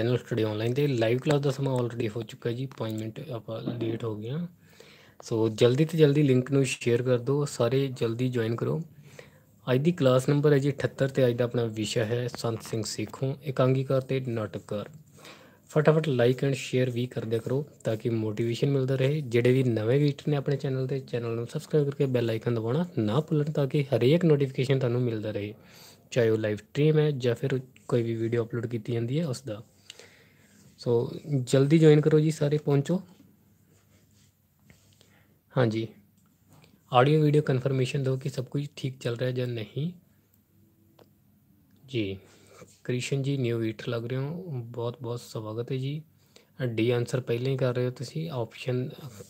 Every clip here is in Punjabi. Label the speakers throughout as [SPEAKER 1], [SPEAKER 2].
[SPEAKER 1] ਚੈਨਲ ਸਟੱਡੀ ਆਨਲਾਈਨ ਤੇ ਲਾਈਵ ਕਲਾਸ ਦਾ ਸਮਾਂ ਆਲਰੇਡੀ ਹੋ ਚੁੱਕਾ ਜੀ 5 ਮਿੰਟ ਆਪਾਂ ਲੇਟ ਹੋ ਗਏ ਆ ਸੋ ਜਲਦੀ ਤੋਂ ਜਲਦੀ ਲਿੰਕ ਨੂੰ ਸ਼ੇਅਰ ਕਰ ਦਿਓ ਸਾਰੇ ਜਲਦੀ ਜੁਆਇਨ ਕਰੋ ਅੱਜ ਦੀ ਕਲਾਸ ਨੰਬਰ ਹੈ ਜੀ 78 ਤੇ ਅੱਜ ਦਾ ਆਪਣਾ ਵਿਸ਼ਾ ਹੈ ਸੰਤ ਸਿੰਘ ਸੇਖੋਂ ਇਕਾਂਗੀਕਾਰ ਤੇ ਨਾਟਕਕਾਰ ਫਟਾਫਟ ਲਾਈਕ ਐਂਡ ਸ਼ੇਅਰ ਵੀ ਕਰਦੇ ਕਰੋ ਤਾਂ ਕਿ ਮੋਟੀਵੇਸ਼ਨ ਮਿਲਦਾ ਰਹੇ ਜਿਹੜੇ ਵੀ ਨਵੇਂ ਵੀਟਰ ਨੇ ਆਪਣੇ ਚੈਨਲ ਤੇ ਚੈਨਲ ਨੂੰ ਸਬਸਕ੍ਰਾਈਬ ਕਰਕੇ ਬੈਲ ਆਈਕਨ ਦਬਾਉਣਾ ਨਾ ਭੁੱਲਣ ਤਾਂ ਕਿ ਹਰੇਕ ਨੋਟੀਫਿਕੇਸ਼ਨ ਤੁਹਾਨੂੰ ਮਿਲਦਾ ਰਹੇ ਚਾਹੇ ਉਹ ਲਾਈਵ ਸਟ੍ਰੀਮ ਹੈ ਜਾਂ ਫਿਰ ਕੋਈ ਵੀ ਵੀਡੀਓ ਅਪਲੋਡ ਕੀਤੀ ਜਾਂਦੀ ਹੈ ਉਸ ਦਾ सो तो जल्दी ज्वाइन करो जी सारे पहुंचो हाँ जी ऑडियो वीडियो कंफर्मेशन दो कि सब कुछ ठीक चल रहा है या नहीं जी कृष्ण जी न्यू वीटर लग रहे हो बहुत बहुत स्वागत है जी डी आंसर पहले ही कर रहे हो ऑप्शन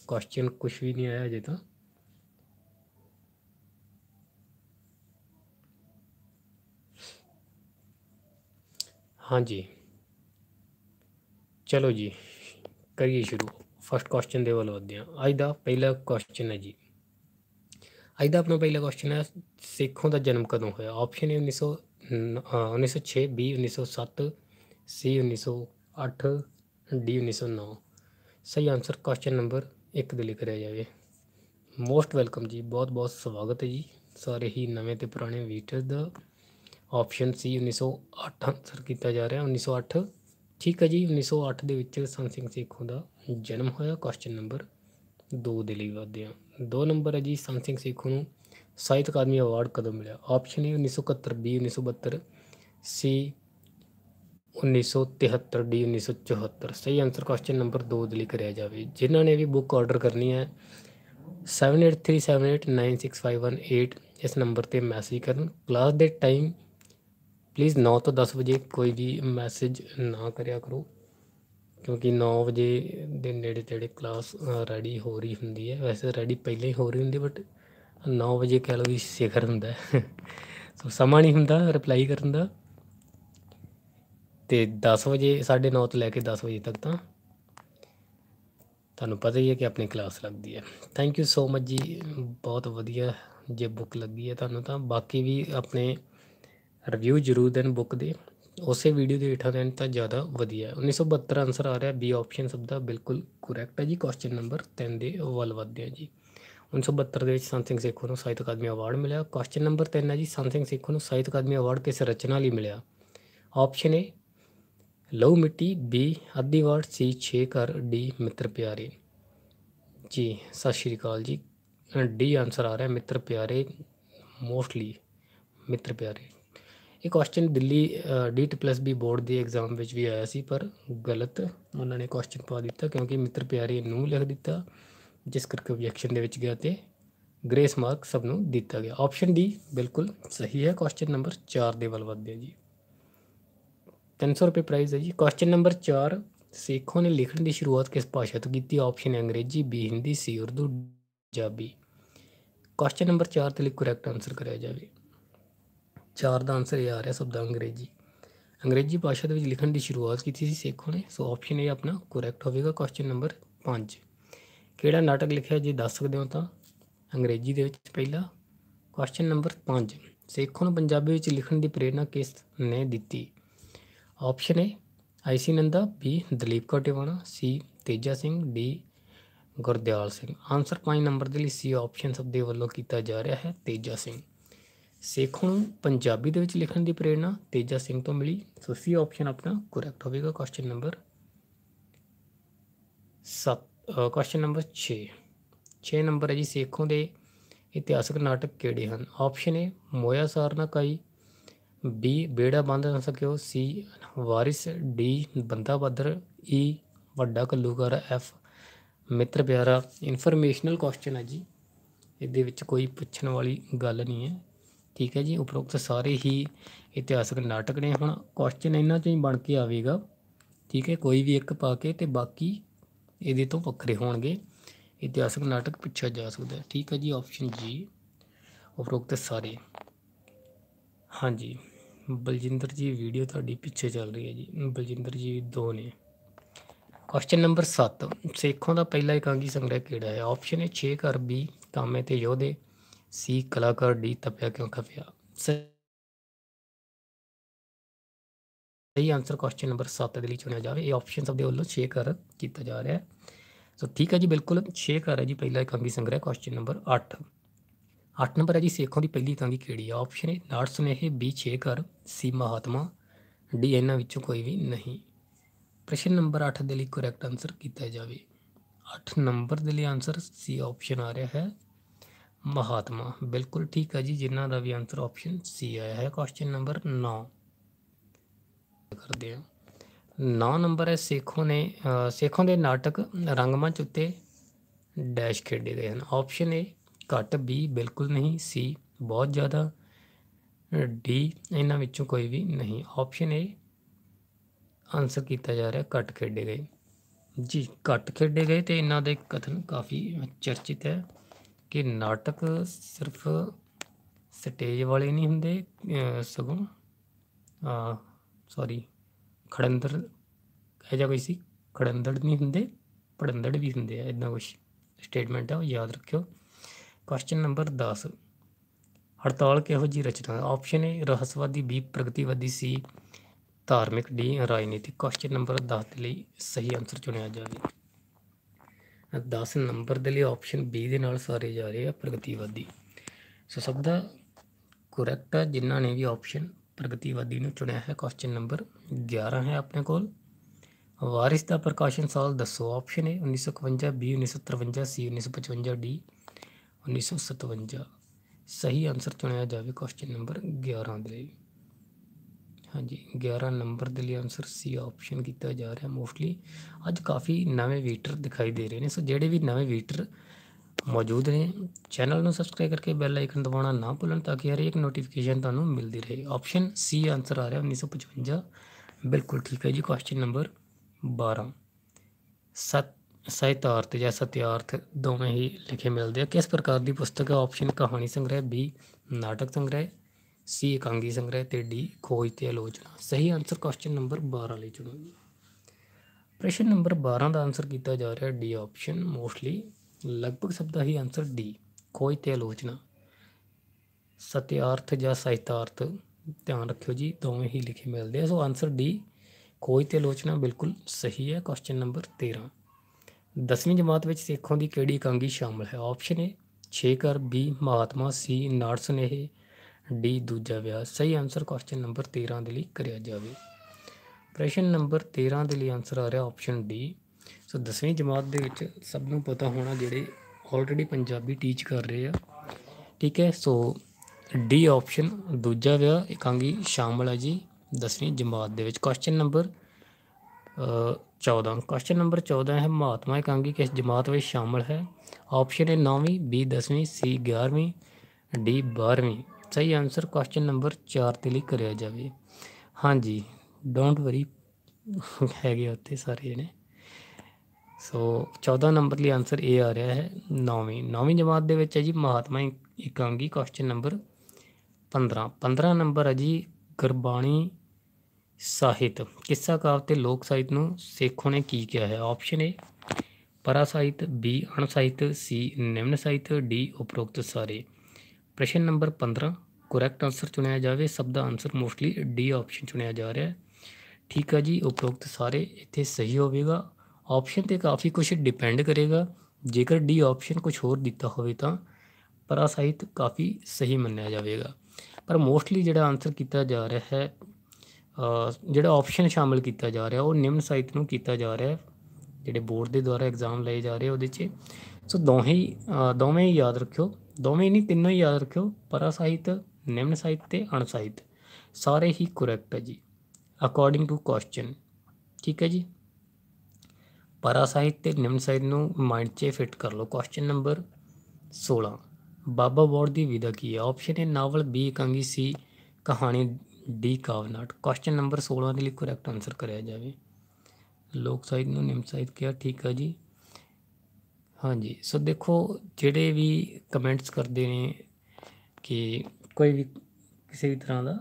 [SPEAKER 1] क्वेश्चन कुछ भी नहीं आया अजे तो हाँ जी ਚਲੋ ਜੀ ਕਰੀਏ ਸ਼ੁਰੂ ਫਸਟ ਕੁਐਸਚਨ ਦੇ ਵੱਲ ਵਧਦੇ ਹਾਂ ਅੱਜ ਦਾ ਪਹਿਲਾ ਕੁਐਸਚਨ ਹੈ ਜੀ ਅੱਜ ਦਾ ਆਪਣਾ ਪਹਿਲਾ ਕੁਐਸਚਨ ਹੈ ਸਿੱਖੋਂ ਦਾ ਜਨਮ ਕਦੋਂ ਹੋਇਆ ਆਪਸ਼ਨ ਹੈ 1900 1906 ਬੀ 1907 ਸੀ 1908 ਡੀ 1909 ਸਹੀ ਆਨਸਰ ਕੁਐਸਚਨ ਨੰਬਰ 1 ਦੇ ਲਿਖਿਆ ਜਾਵੇ ਮੋਸਟ ਵੈਲਕਮ ਜੀ ਬਹੁਤ ਬਹੁਤ ਸਵਾਗਤ ਹੈ ਜੀ ਸਾਰੇ ਹੀ ਨਵੇਂ ਤੇ ਪੁਰਾਣੇ ਵੀਟਰ ਦਾ ਆਪਸ਼ਨ ਸੀ 1908 ਆਨਸਰ ਕੀਤਾ ਜਾ ਰਿਹਾ 1908 ਠੀਕ ਹੈ ਜੀ 1908 ਦੇ ਵਿੱਚ ਸੰਤ ਸਿੰਘ ਸੇਖੋਂ ਦਾ ਜਨਮ ਹੋਇਆ ਕੁਐਸਚਨ ਨੰਬਰ 2 ਦੇ ਲਈ ਵਧਦੇ ਹਾਂ 2 ਨੰਬਰ ਹੈ ਜੀ ਸੰਤ ਸਿੰਘ ਸੇਖੋਂ ਨੂੰ ਸਾਹਿਤ ਅਕਾਦਮੀ ਅਵਾਰਡ ਕਦੋਂ ਮਿਲਿਆ option A 1971 B 1972 C 1973 D 1974 ਸਹੀ ਆਨਸਰ ਕੁਐਸਚਨ ਨੰਬਰ 2 ਦੇ ਲਈ ਕਰਿਆ ਜਾਵੇ ਜਿਨ੍ਹਾਂ ਨੇ ਵੀ ਬੁੱਕ ਆਰਡਰ ਕਰਨੀ ਹੈ 7837896518 ਇਸ ਨੰਬਰ ਤੇ ਮੈਸੇਜ ਕਰਨ ਕਲਾਸ ਦੇ ਟਾਈਮ ਪਲੀਜ਼ 9 ਤੋਂ 10 ਵਜੇ ਕੋਈ ਵੀ ਮੈਸੇਜ ਨਾ ਕਰਿਆ ਕਰੋ ਕਿਉਂਕਿ 9 ਵਜੇ ਦੇ ਨੇੜੇ ਤੇੜੇ ਕਲਾਸ ਰੈਡੀ ਹੋ ਰਹੀ ਹੁੰਦੀ ਹੈ ਵੈਸੇ ਰੈਡੀ ਪਹਿਲਾਂ ਹੀ ਹੋ ਰਹੀ ਹੁੰਦੀ ਬਟ 9 ਵਜੇ ਕਹਿ ਲਓ ਵੀ ਸਿਖਰ ਹੁੰਦਾ ਸੋ ਸਮਾਂ ਨਹੀਂ ਹੁੰਦਾ ਰਿਪਲਾਈ ਕਰਨ ਦਾ ਤੇ 10 ਵਜੇ 9:30 ਤੋਂ ਲੈ ਕੇ 10 ਵਜੇ ਤੱਕ ਤਾਂ ਤੁਹਾਨੂੰ ਪਤਾ ਹੀ ਹੈ ਕਿ ਆਪਣੀ ਕਲਾਸ ਲੱਗਦੀ ਹੈ ਥੈਂਕ ਯੂ ਸੋ ਮਚ ਜੀ ਬਹੁਤ ਵਧੀਆ ਜੇ ਬੁੱਕ ਲੱਗੀ ਹੈ ਤੁਹਾਨੂੰ ਤਾਂ ਬਾਕੀ ਵੀ ਆਪਣੇ ਰਿਵਿਊ ਜ਼ਰੂਰ ਦੇਣ ਬੁੱਕ ਦੇ ਉਸੇ ਵੀਡੀਓ ਦੇ ਹੇਠਾਂ ਦੇਣ ਤਾਂ ਜ਼ਿਆਦਾ ਵਧੀਆ 1972 ਆਨਸਰ ਆ ਰਿਹਾ ਬੀ ਆਪਸ਼ਨ ਸਭ ਦਾ ਬਿਲਕੁਲ ਕਰੈਕਟ ਹੈ ਜੀ ਕੁਐਸਚਨ ਨੰਬਰ 3 ਦੇ ਵੱਲ ਵੱਧਦੇ ਆ ਜੀ 1972 ਦੇ ਵਿੱਚ ਸੰਤ ਸਿੰਘ ਨੂੰ ਸਾਹਿਤ ਅਕਾਦਮੀ ਅਵਾਰਡ ਮਿਲਿਆ ਕੁਐਸਚਨ ਨੰਬਰ 3 ਹੈ ਜੀ ਸੰਤ ਸਿੰਘ ਨੂੰ ਸਾਹਿਤ ਅਕਾਦਮੀ ਅਵਾਰਡ ਕਿਸ ਰਚਨਾ ਲਈ ਮਿਲਿਆ ਆਪਸ਼ਨ ਏ ਲਹੂ ਮਿੱਟੀ ਬੀ ਅੱਧੀ ਵਾਰ ਸੀ 6 ਕਰ ਡੀ ਮਿੱਤਰ ਪਿਆਰੇ ਜੀ ਸਤਿ ਸ਼੍ਰੀ ਅਕਾਲ ਜੀ ਡੀ ਆਨਸਰ ਆ ਰਿਹਾ ਮਿੱਤਰ ਪਿਆਰੇ ਮੋਸਟਲੀ ਮਿੱਤਰ ਪਿਆਰੇ ਇਹ ਕੁਐਸਚਨ ਦਿੱਲੀ ਬੀ ਬੋਰਡ ਦੇ ਐਗਜ਼ਾਮ ਵਿੱਚ ਵੀ ਆਇਆ ਸੀ ਪਰ ਗਲਤ ਉਹਨਾਂ ਨੇ ਕੁਐਸਚਨ ਪਾ ਦਿੱਤਾ ਕਿਉਂਕਿ ਮਿੱਤਰ ਪਿਆਰੀ ਨੂੰ ਲਿਖ ਦਿੱਤਾ ਜਿਸ ਕਰਕੇ ਓਬਜੈਕਸ਼ਨ ਦੇ ਵਿੱਚ ਗਿਆ ਤੇ ਗ੍ਰੇਸ ਮਾਰਕ ਸਭ ਨੂੰ ਦਿੱਤਾ ਗਿਆ ਆਪਸ਼ਨ ਡੀ ਬਿਲਕੁਲ ਸਹੀ ਹੈ ਕੁਐਸਚਨ ਨੰਬਰ 4 ਦੇ ਵੱਲ ਵੱਧਦੇ ਜੀ 300 ਰੁਪਏ ਪ੍ਰਾਈਜ਼ ਹੈ ਜੀ ਕੁਐਸਚਨ ਨੰਬਰ 4 ਸੇਖੋ ਨੇ ਲਿਖਣ ਦੀ ਸ਼ੁਰੂਆਤ ਕਿਸ ਭਾਸ਼ਾ ਤੋਂ ਕੀਤੀ ਆਪਸ਼ਨ ਅੰਗਰੇਜ਼ੀ B Hindi C Urdu Punjabi question number 4 ਤੇ ਲਈ ਕਰੈਕਟ ਆਨਸਰ ਕਰਿਆ ਜਾਵੇ ਚਾਰ ਦਾ ਆਨਸਰ ਇਹ ਆ ਰਿਹਾ ਸ਼ਬਦ ਅੰਗਰੇਜ਼ੀ ਅੰਗਰੇਜ਼ੀ ਭਾਸ਼ਾ ਦੇ ਵਿੱਚ ਲਿਖਣ ਦੀ ਸ਼ੁਰੂਆਤ ਕੀਤੀ ਸੀ ਸੇਖੋ ਨੇ ਸੋ ਆਪਸ਼ਨ ਇਹ ਆਪਣਾ ਕਰੈਕਟ ਹੋਵੇਗਾ ਕੁਐਸਚਨ ਨੰਬਰ 5 ਕਿਹੜਾ ਨਾਟਕ ਲਿਖਿਆ ਜੇ ਦੱਸ ਸਕਦੇ ਹੋ ਤਾਂ ਅੰਗਰੇਜ਼ੀ ਦੇ ਵਿੱਚ ਪਹਿਲਾ ਕੁਐਸਚਨ ਨੰਬਰ 5 ਸੇਖੋ ਨੂੰ ਪੰਜਾਬੀ ਵਿੱਚ ਲਿਖਣ ਦੀ ਪ੍ਰੇਰਣਾ ਕਿਸ ਨੇ ਦਿੱਤੀ option A IC Nanda B Dalip ਕੌਟੇਵਾਣਾ C Teja Singh D Gurdial Singh answer 5 number ਦੇ ਲਈ ਸੀ ਆਪਸ਼ਨ ਸਭ ਦੇ ਵੱਲੋਂ ਕੀਤਾ ਜਾ ਰਿਹਾ ਹੈ ਤੇਜਾ ਸਿੰਘ ਸੇਖ ਨੂੰ ਪੰਜਾਬੀ ਦੇ ਵਿੱਚ ਲਿਖਣ ਦੀ ਪ੍ਰੇਰਣਾ ਤੇਜਾ ਸਿੰਘ ਤੋਂ ਮਿਲੀ ਸੋ ਸੀ ਆਪਸ਼ਨ ਆਪਣਾ ਕਰੈਕਟ ਹੋਵੇਗਾ question number 7 question number 6 6 number ਹੈ ਜੀ ਸੇਖੋਂ ਦੇ ਇਤਿਹਾਸਕ ਨਾਟਕ ਕਿਹੜੇ ਹਨ ਆਪਸ਼ਨ ਏ ਮੋਇਆ ਸਾਰਨਾ ਕਾਈ ਬੀ ਬੇੜਾ ਬੰਦ ਨਾ ਸਕਿਓ ਸੀ ਵਾਰਿਸ ਡੀ ਬੰਦਾ ਬਦਰ ਈ e, ਵੱਡਾ ਕੱਲੂਕਰ ਐਫ ਮਿੱਤਰ ਪਿਆਰਾ ਇਨਫੋਰਮੇਸ਼ਨਲ ਕੁਐਸਚਨ ਹੈ ਜੀ ਇਹਦੇ ਵਿੱਚ ਕੋਈ ਪੁੱਛਣ ਵਾਲੀ ਗੱਲ ਨਹੀਂ ਹੈ ਠੀਕ ਹੈ ਜੀ ਉਪਰੋਕਤ ਸਾਰੇ ਹੀ ਇਤਿਹਾਸਕ ਨਾਟਕ ਨੇ ਹੁਣ ਕੁਐਸਚਨ ਇਹਨਾਂ ਚੋਂ ਹੀ ਬਣ ਕੇ ਆਵੇਗਾ ਠੀਕ ਹੈ ਕੋਈ ਵੀ ਇੱਕ ਪਾ ਕੇ ਤੇ ਬਾਕੀ ਇਹਦੇ ਤੋਂ ਵੱਖਰੇ ਹੋਣਗੇ ਇਤਿਹਾਸਕ ਨਾਟਕ ਪੁੱਛਿਆ ਜਾ ਸਕਦਾ ਹੈ ਠੀਕ ਹੈ ਜੀ ਆਪਸ਼ਨ ਜੀ ਉਪਰੋਕਤ ਸਾਰੇ ਹਾਂਜੀ ਬਲਜਿੰਦਰ ਜੀ ਵੀਡੀਓ ਤੁਹਾਡੀ ਪਿੱਛੇ ਚੱਲ ਰਹੀ ਹੈ ਜੀ ਬਲਜਿੰਦਰ ਜੀ ਦੋ ਨੇ ਕੁਐਸਚਨ ਨੰਬਰ 7 ਸੇਖੋਂ ਦਾ ਪਹਿਲਾ ਇਕਾਂਗੀ ਸੰਗ੍ਰਹਿ ਕਿਹੜਾ ਹੈ ਆਪਸ਼ਨ ਹੈ 6 ਕਰ ਬੀ ਕਾਮੇ ਤੇ ਯੋਧੇ ਸੀ ਕਲਾਕਾਰ ਡੀ ਤਪਿਆ ਕਿਉਂ ਖਫਿਆ ਸਹੀ ਆਨਸਰ ਕੁਐਸਚਨ ਨੰਬਰ 7 ਦੇ ਲਈ ਚੁਣਿਆ ਜਾਵੇ ਇਹ ਆਪਸ਼ਨ ਸਭ ਦੇ ਵੱਲੋਂ 6 ਕਰ ਕੀਤਾ ਜਾ ਰਿਹਾ ਹੈ ਸੋ ਠੀਕ ਹੈ ਜੀ ਬਿਲਕੁਲ 6 ਕਰ ਹੈ ਜੀ ਪਹਿਲਾ ਅੰਗੀ ਸੰਗ੍ਰਹਿ ਕੁਐਸਚਨ ਨੰਬਰ 8 8 ਨੰਬਰ ਹੈ ਜੀ ਸੇਖੋਂ ਦੀ ਪਹਿਲੀ ਇਕਾਂਗੀ ਕਿਹੜੀ ਹੈ ਆਪਸ਼ਨ ਹੈ ਨਾਟ ਸੁਨੇਹ ਬੀ 6 ਕਰ ਸੀ ਮਹਾਤਮਾ ਡੀ ਇਹਨਾਂ ਵਿੱਚੋਂ ਕੋਈ ਵੀ ਨਹੀਂ ਪ੍ਰਸ਼ਨ ਨੰਬਰ 8 ਦੇ ਲਈ ਕਰੈਕਟ ਆਨਸਰ ਕੀਤਾ ਜਾਵੇ 8 ਨੰਬਰ ਦੇ ਲਈ ਆਨਸਰ ਸੀ ਆਪਸ਼ਨ ਆ ਰਿਹਾ ਹੈ ਮਹਾਤਮਾ ਬਿਲਕੁਲ ਠੀਕ ਹੈ ਜੀ ਜਿਨ੍ਹਾਂ ਦਾ ਵੀ ਆਨਸਰ ਆਪਸ਼ਨ ਸੀ ਆਇਆ ਹੈ ਕੁਐਸਚਨ ਨੰਬਰ 9 ਕਰਦੇ ਹਾਂ 9 ਨੰਬਰ ਹੈ ਸੇਖੋਂ ਨੇ ਸੇਖੋਂ ਦੇ ਨਾਟਕ ਰੰਗਮੰਚ ਉੱਤੇ ਡੈਸ਼ ਖੇਡੇ ਗਏ ਹਨ ਆਪਸ਼ਨ ਏ ਘੱਟ ਬੀ ਬਿਲਕੁਲ ਨਹੀਂ ਸੀ ਬਹੁਤ ਜ਼ਿਆਦਾ ਡੀ ਇਹਨਾਂ ਵਿੱਚੋਂ ਕੋਈ ਵੀ ਨਹੀਂ ਆਪਸ਼ਨ ਏ ਆਨਸਰ ਕੀਤਾ ਜਾ ਰਿਹਾ ਘੱਟ ਖੇਡੇ ਗਏ ਜੀ ਘੱਟ ਖੇਡੇ ਗਏ ਤੇ ਇਹਨਾਂ ਦੇ ਕਥਨ ਕਾਫੀ ਚਰਚਿਤ ਹੈ ਕਿ ਨਾਟਕ ਸਿਰਫ ਸਟੇਜ ਵਾਲੇ ਨਹੀਂ ਹੁੰਦੇ ਸਗੋਂ ਸੌਰੀ ਖੜੰਦਰ ਜਾਂ ਕੋਈ ਸੀ ਖੜੰਦੜ ਨਹੀਂ ਹੁੰਦੇ ਪੜੰਦੜ ਵੀ ਹੁੰਦੇ ਆ ਇਦਾਂ ਕੁਝ ਸਟੇਟਮੈਂਟ ਆ ਉਹ ਯਾਦ ਰੱਖਿਓ ਕੁਐਸਚਨ ਨੰਬਰ 10 ਹੜਤਾਲ ਕਿਹੋ ਜੀ ਰਚਨਾ ਆਪਸ਼ਨ ਏ ਰਹੱਸਵਾਦੀ ਬੀ ਪ੍ਰਗਤੀਵਾਦੀ ਸੀ ਧਾਰਮਿਕ ਡੀ ਰਾਜਨੀਤਿਕ ਕੁਐਸਚਨ ਨੰਬਰ 10 ਦੇ ਲਈ ਸਹੀ ਆਨਸਰ ਚੁਣਿਆ ਜਾਵੇ 10 ਨੰਬਰ ਦੇ ਲਈ ਆਪਸ਼ਨ B ਦੇ ਨਾਲ ਸਾਰੇ ਜਾ ਰਹੇ ਆ ਪ੍ਰਗਤੀਵਾਦੀ ਸੋ ਸਭ ਦਾ ਕਰੈਕਟ ਹੈ ਜਿਨ੍ਹਾਂ ਨੇ ਵੀ ਆਪਸ਼ਨ ਪ੍ਰਗਤੀਵਾਦੀ ਨੂੰ ਚੁਣਿਆ ਹੈ ਕੁਐਸਚਨ ਨੰਬਰ 11 ਹੈ ਆਪਣੇ ਕੋਲ ਵਾਰਿਸ ਦਾ ਪ੍ਰਕਾਸ਼ਨ ਸਾਲ ਦੱਸੋ ਆਪਸ਼ਨ ਹੈ 1951 B 1953 C 1955 D 1957 ਸਹੀ ਆਨਸਰ ਚੁਣਿਆ ਜਾਵੇ ਕੁਐਸਚਨ ਨੰਬਰ 11 ਦੇ ਲਈ ਹਾਂਜੀ 11 ਨੰਬਰ ਦੇ ਲਈ ਆਨਸਰ ਸੀ ਆਪਸ਼ਨ ਕੀਤਾ ਜਾ ਰਿਹਾ ਮੋਸਟਲੀ ਅੱਜ ਕਾਫੀ ਨਵੇਂ ਵੀਟਰ ਦਿਖਾਈ ਦੇ ਰਹੇ ਨੇ ਸੋ ਜਿਹੜੇ ਵੀ ਨਵੇਂ ਵੀਟਰ ਮੌਜੂਦ ਨੇ ਚੈਨਲ ਨੂੰ ਸਬਸਕ੍ਰਾਈਬ ਕਰਕੇ ਬੈਲ ਆਈਕਨ ਦਬਾਉਣਾ ਨਾ ਭੁੱਲਣ ਤਾਂ ਕਿ ਹਰ ਇੱਕ ਨੋਟੀਫਿਕੇਸ਼ਨ ਤੁਹਾਨੂੰ ਮਿਲਦੀ ਰਹੇ ਆਪਸ਼ਨ ਸੀ ਆਨਸਰ ਆ ਰਿਹਾ 1955 ਬਿਲਕੁਲ ਠੀਕ ਹੈ ਜੀ ਕੁਐਸਚਨ ਨੰਬਰ 12 ਸਤ ਤੇ ਜਾਂ ਸਤਿਆਰਥ ਦੋਵੇਂ ਹੀ ਲਿਖੇ ਮਿਲਦੇ ਆ ਕਿਸ ਪ੍ਰਕਾਰ ਦੀ ਪੁਸਤਕ ਹੈ ਆਪਸ਼ਨ ਕਹਾਣੀ ਸੰਗ੍ਰਹਿ ਬੀ ਨਾਟਕ ਸੰਗ੍ਰਹਿ ਸੀ ਇਕਾਂਗੀ ਸੰਗ੍ਰਹਿ ਤੇ ਡੀ ਖੋਜ ਤੇ ਆਲੋਚਨਾ ਸਹੀ ਆਨਸਰ ਕੁਐਸਚਨ ਨੰਬਰ 12 ਲਈ ਚੁਣੋ ਪ੍ਰਸ਼ਨ ਨੰਬਰ 12 ਦਾ ਆਨਸਰ ਕੀਤਾ ਜਾ ਰਿਹਾ ਡੀ ਆਪਸ਼ਨ ਮੋਸਟਲੀ ਲਗਭਗ ਸਭ ਦਾ ਹੀ ਆਨਸਰ ਡੀ ਖੋਜ ਤੇ ਆਲੋਚਨਾ ਸਤਿਆਰਥ ਜਾਂ ਸਹਿਤਾਰਥ ਧਿਆਨ ਰੱਖਿਓ ਜੀ ਦੋਵੇਂ ਹੀ ਲਿਖੇ ਮਿਲਦੇ ਆ ਸੋ ਆਨਸਰ ਡੀ ਖੋਜ ਤੇ ਆਲੋਚਨਾ ਬਿਲਕੁਲ ਸਹੀ ਹੈ ਕੁਐਸਚਨ ਨੰਬਰ 13 10ਵੀਂ ਜਮਾਤ ਵਿੱਚ ਸਿੱਖਾਂ ਦੀ ਕਿਹੜੀ ਇਕਾਂਗੀ ਸ਼ਾਮਲ ਹੈ ਆਪਸ਼ਨ ਏ ਛੇਕਰ ਬੀ ਮਹਾਤਮਾ ਸੀ ਇਹ ਡੀ ਦੂਜਾ ਵਿਆਹ ਸਹੀ ਆਨਸਰ ਕੁਐਸਚਨ ਨੰਬਰ 13 ਦੇ ਲਈ ਕਰਿਆ ਜਾਵੇ ਪ੍ਰਸ਼ਨ ਨੰਬਰ 13 ਦੇ ਲਈ ਆਨਸਰ ਆ ਰਿਹਾ ਆਪਸ਼ਨ ਡੀ ਸੋ 10ਵੀਂ ਜਮਾਤ ਦੇ ਵਿੱਚ ਸਭ ਨੂੰ ਪਤਾ ਹੋਣਾ ਜਿਹੜੇ ਆਲਰੇਡੀ ਪੰਜਾਬੀ ਟੀਚ ਕਰ ਰਹੇ ਆ ਠੀਕ ਹੈ ਸੋ ਡੀ ਆਪਸ਼ਨ ਦੂਜਾ ਵਿਆਹ ਇਕਾਂਗੀ ਸ਼ਾਮਲ ਹੈ ਜੀ 10ਵੀਂ ਜਮਾਤ ਦੇ ਵਿੱਚ ਕੁਐਸਚਨ ਨੰਬਰ 14 ਕੁਐਸਚਨ ਨੰਬਰ 14 ਹੈ ਮਹਾਤਮਾ ਇਕਾਂਗੀ ਕਿਸ ਜਮਾਤ ਵਿੱਚ ਸ਼ਾਮਲ ਹੈ ਆਪਸ਼ਨ ਹੈ 9ਵੀਂ ਬੀ 10ਵੀਂ ਸੀ 11ਵੀਂ ਡੀ 12ਵੀਂ ਸਹੀ ਆਨਸਰ ਕੁਐਸਚਨ ਨੰਬਰ 4 ਤੇ ਲਈ ਕਰਿਆ ਜਾਵੇ ਹਾਂਜੀ ਡੋਨਟ ਵਰੀ ਹੈਗੇ ਉੱਤੇ ਸਾਰੇ ਜਣੇ ਸੋ 14 ਨੰਬਰ ਲਈ ਆਨਸਰ ਇਹ ਆ ਰਿਹਾ ਹੈ 9ਵੀਂ 9ਵੀਂ ਜਮਾਤ ਦੇ ਵਿੱਚ ਹੈ ਜੀ ਮਹਾਤਮਾ ਇਕਾਂਗੀ ਕੁਐਸਚਨ ਨੰਬਰ 15 15 ਨੰਬਰ ਹੈ ਜੀ ਗੁਰਬਾਣੀ ਸਾਹਿਤ ਕਿੱਸਾ ਕਾਵ ਤੇ ਲੋਕ ਸਾਹਿਤ ਨੂੰ ਸੇਖੋ ਨੇ ਕੀ ਕਿਹਾ ਹੈ ਆਪਸ਼ਨ ਏ ਪਰਾ ਸਾਹਿਤ ਬੀ ਅਣ ਸਾਹਿਤ ਸੀ ਨਿਮਨ ਸਾਹਿਤ ਡੀ ਉਪਰੋਕਤ ਸਾਰੇ ਪ੍ਰਸ਼ਨ ਨੰਬਰ 15 ਕਰੈਕਟ ਆਨਸਰ ਚੁਣਿਆ ਜਾਵੇ ਸਭ ਦਾ ਆਨਸਰ ਮੋਸਟਲੀ ਡੀ ਆਪਸ਼ਨ ਚੁਣਿਆ ਜਾ ਰਿਹਾ ਹੈ ਠੀਕ ਹੈ ਜੀ ਉਪਰੋਕਤ ਸਾਰੇ ਇੱਥੇ ਸਹੀ ਹੋਵੇਗਾ ਆਪਸ਼ਨ ਤੇ ਕਾਫੀ ਕੁਝ ਡਿਪੈਂਡ ਕਰੇਗਾ ਜੇਕਰ ਡੀ ਆਪਸ਼ਨ ਕੁਝ ਹੋਰ ਦਿੱਤਾ ਹੋਵੇ ਤਾਂ ਸਾਹਿਤ ਕਾਫੀ ਸਹੀ ਮੰਨਿਆ ਜਾਵੇਗਾ ਪਰ ਮੋਸਟਲੀ ਜਿਹੜਾ ਆਨਸਰ ਕੀਤਾ ਜਾ ਰਿਹਾ ਹੈ ਜਿਹੜਾ ਆਪਸ਼ਨ ਸ਼ਾਮਿਲ ਕੀਤਾ ਜਾ ਰਿਹਾ ਉਹ ਨਿਮਨ ਸਾਹਿਤ ਨੂੰ ਕੀਤਾ ਜਾ ਰਿਹਾ ਹੈ ਜਿਹੜੇ ਬੋਰਡ ਦੇ ਦੁਆਰਾ ਐਗਜ਼ਾਮ ਲਏ ਜਾ ਰਹੇ ਉਹਦੇ 'ਚ ਸੋ ਦੋਹੇ ਦੋਵੇਂ ਹੀ ਯਾਦ ਰੱਖਿਓ ਦੋਵੇਂ ਨਹੀਂ ਤਿੰਨੋਂ ਹੀ ਯਾਦ ਰੱਖਿਓ ਸਾਹਿਤ ਨਿਮਨ ਸਾਹਿਤ ਤੇ ਸਾਹਿਤ ਸਾਰੇ ਹੀ ਕਰੈਕਟ ਹੈ ਜੀ ਅਕੋਰਡਿੰਗ ਟੂ ਕੁਐਸਚਨ ਠੀਕ ਹੈ ਜੀ ਪਰਾ ਸਾਹਿਤ ਤੇ ਨਿਮਨ ਸਾਹਿਤ ਨੂੰ ਮਾਈਂਡ 'ਚ ਫਿੱਟ ਕਰ ਲਓ ਕੁਐਸਚਨ ਨੰਬਰ 16 ਬਾਬਾ ਬੋੜ ਦੀ ਵਿਦਾ ਕੀ ਹੈ ਆਪਸ਼ਨ ਹੈ ਨਾਵਲ ਬੀ ਕੰਗੀ ਸੀ ਕਹਾਣੀ ਡੀ ਕਾਵਨਾਟ ਕੁਐਸਚਨ ਨੰਬਰ 16 ਦੇ ਲਈ ਕਰੈਕਟ ਆਨਸਰ ਕਰਿਆ ਜਾਵੇ ਲੋਕ ਸਾਹਿਤ ਨੂੰ ਨਿਮਨ ਸਾਹਿਤ ਕਿਹਾ ਠੀਕ ਹੈ ਜੀ ਹਾਂਜੀ ਸੋ ਦੇਖੋ ਜਿਹੜੇ ਵੀ ਕਮੈਂਟਸ ਕਰਦੇ ਨੇ ਕਿ ਕੋਈ ਵੀ ਕਿਸੇ ਵੀ ਤਰ੍ਹਾਂ ਦਾ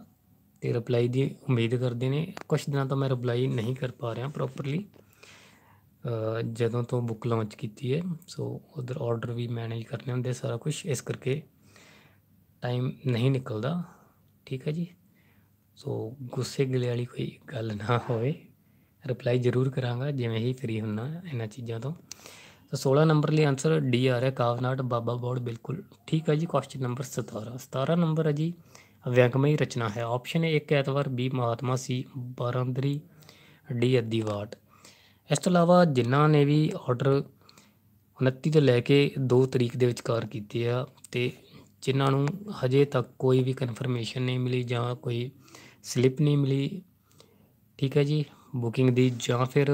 [SPEAKER 1] ਤੇ ਰਿਪਲਾਈ ਦੀ ਉਮੀਦ ਕਰਦੇ ਨੇ ਕੁਝ ਦਿਨਾਂ ਤੋਂ ਮੈਂ ਰਿਪਲਾਈ ਨਹੀਂ ਕਰ ਪਾ ਰਿਹਾ ਪ੍ਰੋਪਰਲੀ ਜਦੋਂ ਤੋਂ ਬੁੱਕ ਲਾਂਚ ਕੀਤੀ ਹੈ ਸੋ ਉਧਰ ਆਰਡਰ ਵੀ ਮੈਨੇਜ ਕਰਨੇ ਹੁੰਦੇ ਸਾਰਾ ਕੁਝ ਇਸ ਕਰਕੇ ਟਾਈਮ ਨਹੀਂ ਨਿਕਲਦਾ ਠੀਕ ਹੈ ਜੀ ਸੋ ਗੁੱਸੇ ਗਿਲੇ ਵਾਲੀ ਕੋਈ ਗੱਲ ਨਾ ਹੋਵੇ ਰਿਪਲਾਈ ਜ਼ਰੂਰ ਕਰਾਂਗਾ ਜਿਵੇਂ ਹੀ ਫ੍ਰੀ ਹੁੰਨਾ ਇਹਨਾਂ ਚੀਜ਼ਾਂ ਤੋਂ ਤਾਂ 16 ਨੰਬਰ ਲਈ ਆਨਸਰ ਡੀ ਆ ਰਿਹਾ ਕਾਵਨਾਟ ਬਾਬਾ ਬੋੜ ਬਿਲਕੁਲ ਠੀਕ ਹੈ ਜੀ ਕੁਐਸਚਨ ਨੰਬਰ 17 17 ਨੰਬਰ ਹੈ ਜੀ ਵਿਅੰਗਮਈ ਰਚਨਾ ਹੈ ਆਪਸ਼ਨ ਏ ਇੱਕ ਐਤਵਾਰ ਬੀ ਮਹਾਤਮਾ ਸੀ ਬਰੰਦਰੀ ਡੀ ਅਦੀਵਾਟ ਇਸ ਤੋਂ ਇਲਾਵਾ ਜਿਨ੍ਹਾਂ ਨੇ ਵੀ ਆਰਡਰ 29 ਤੋਂ ਲੈ ਕੇ 2 ਤਰੀਕ ਦੇ ਵਿਚਕਾਰ ਕੀਤੇ ਆ ਤੇ ਜਿਨ੍ਹਾਂ ਨੂੰ ਹਜੇ ਤੱਕ ਕੋਈ ਵੀ ਕਨਫਰਮੇਸ਼ਨ ਨਹੀਂ ਮਿਲੀ ਜਾਂ ਕੋਈ ਸਲਿੱਪ ਨਹੀਂ ਮਿਲੀ ਠੀਕ ਹੈ ਜੀ ਬੁਕਿੰਗ ਦੀ ਜਾਂ ਫਿਰ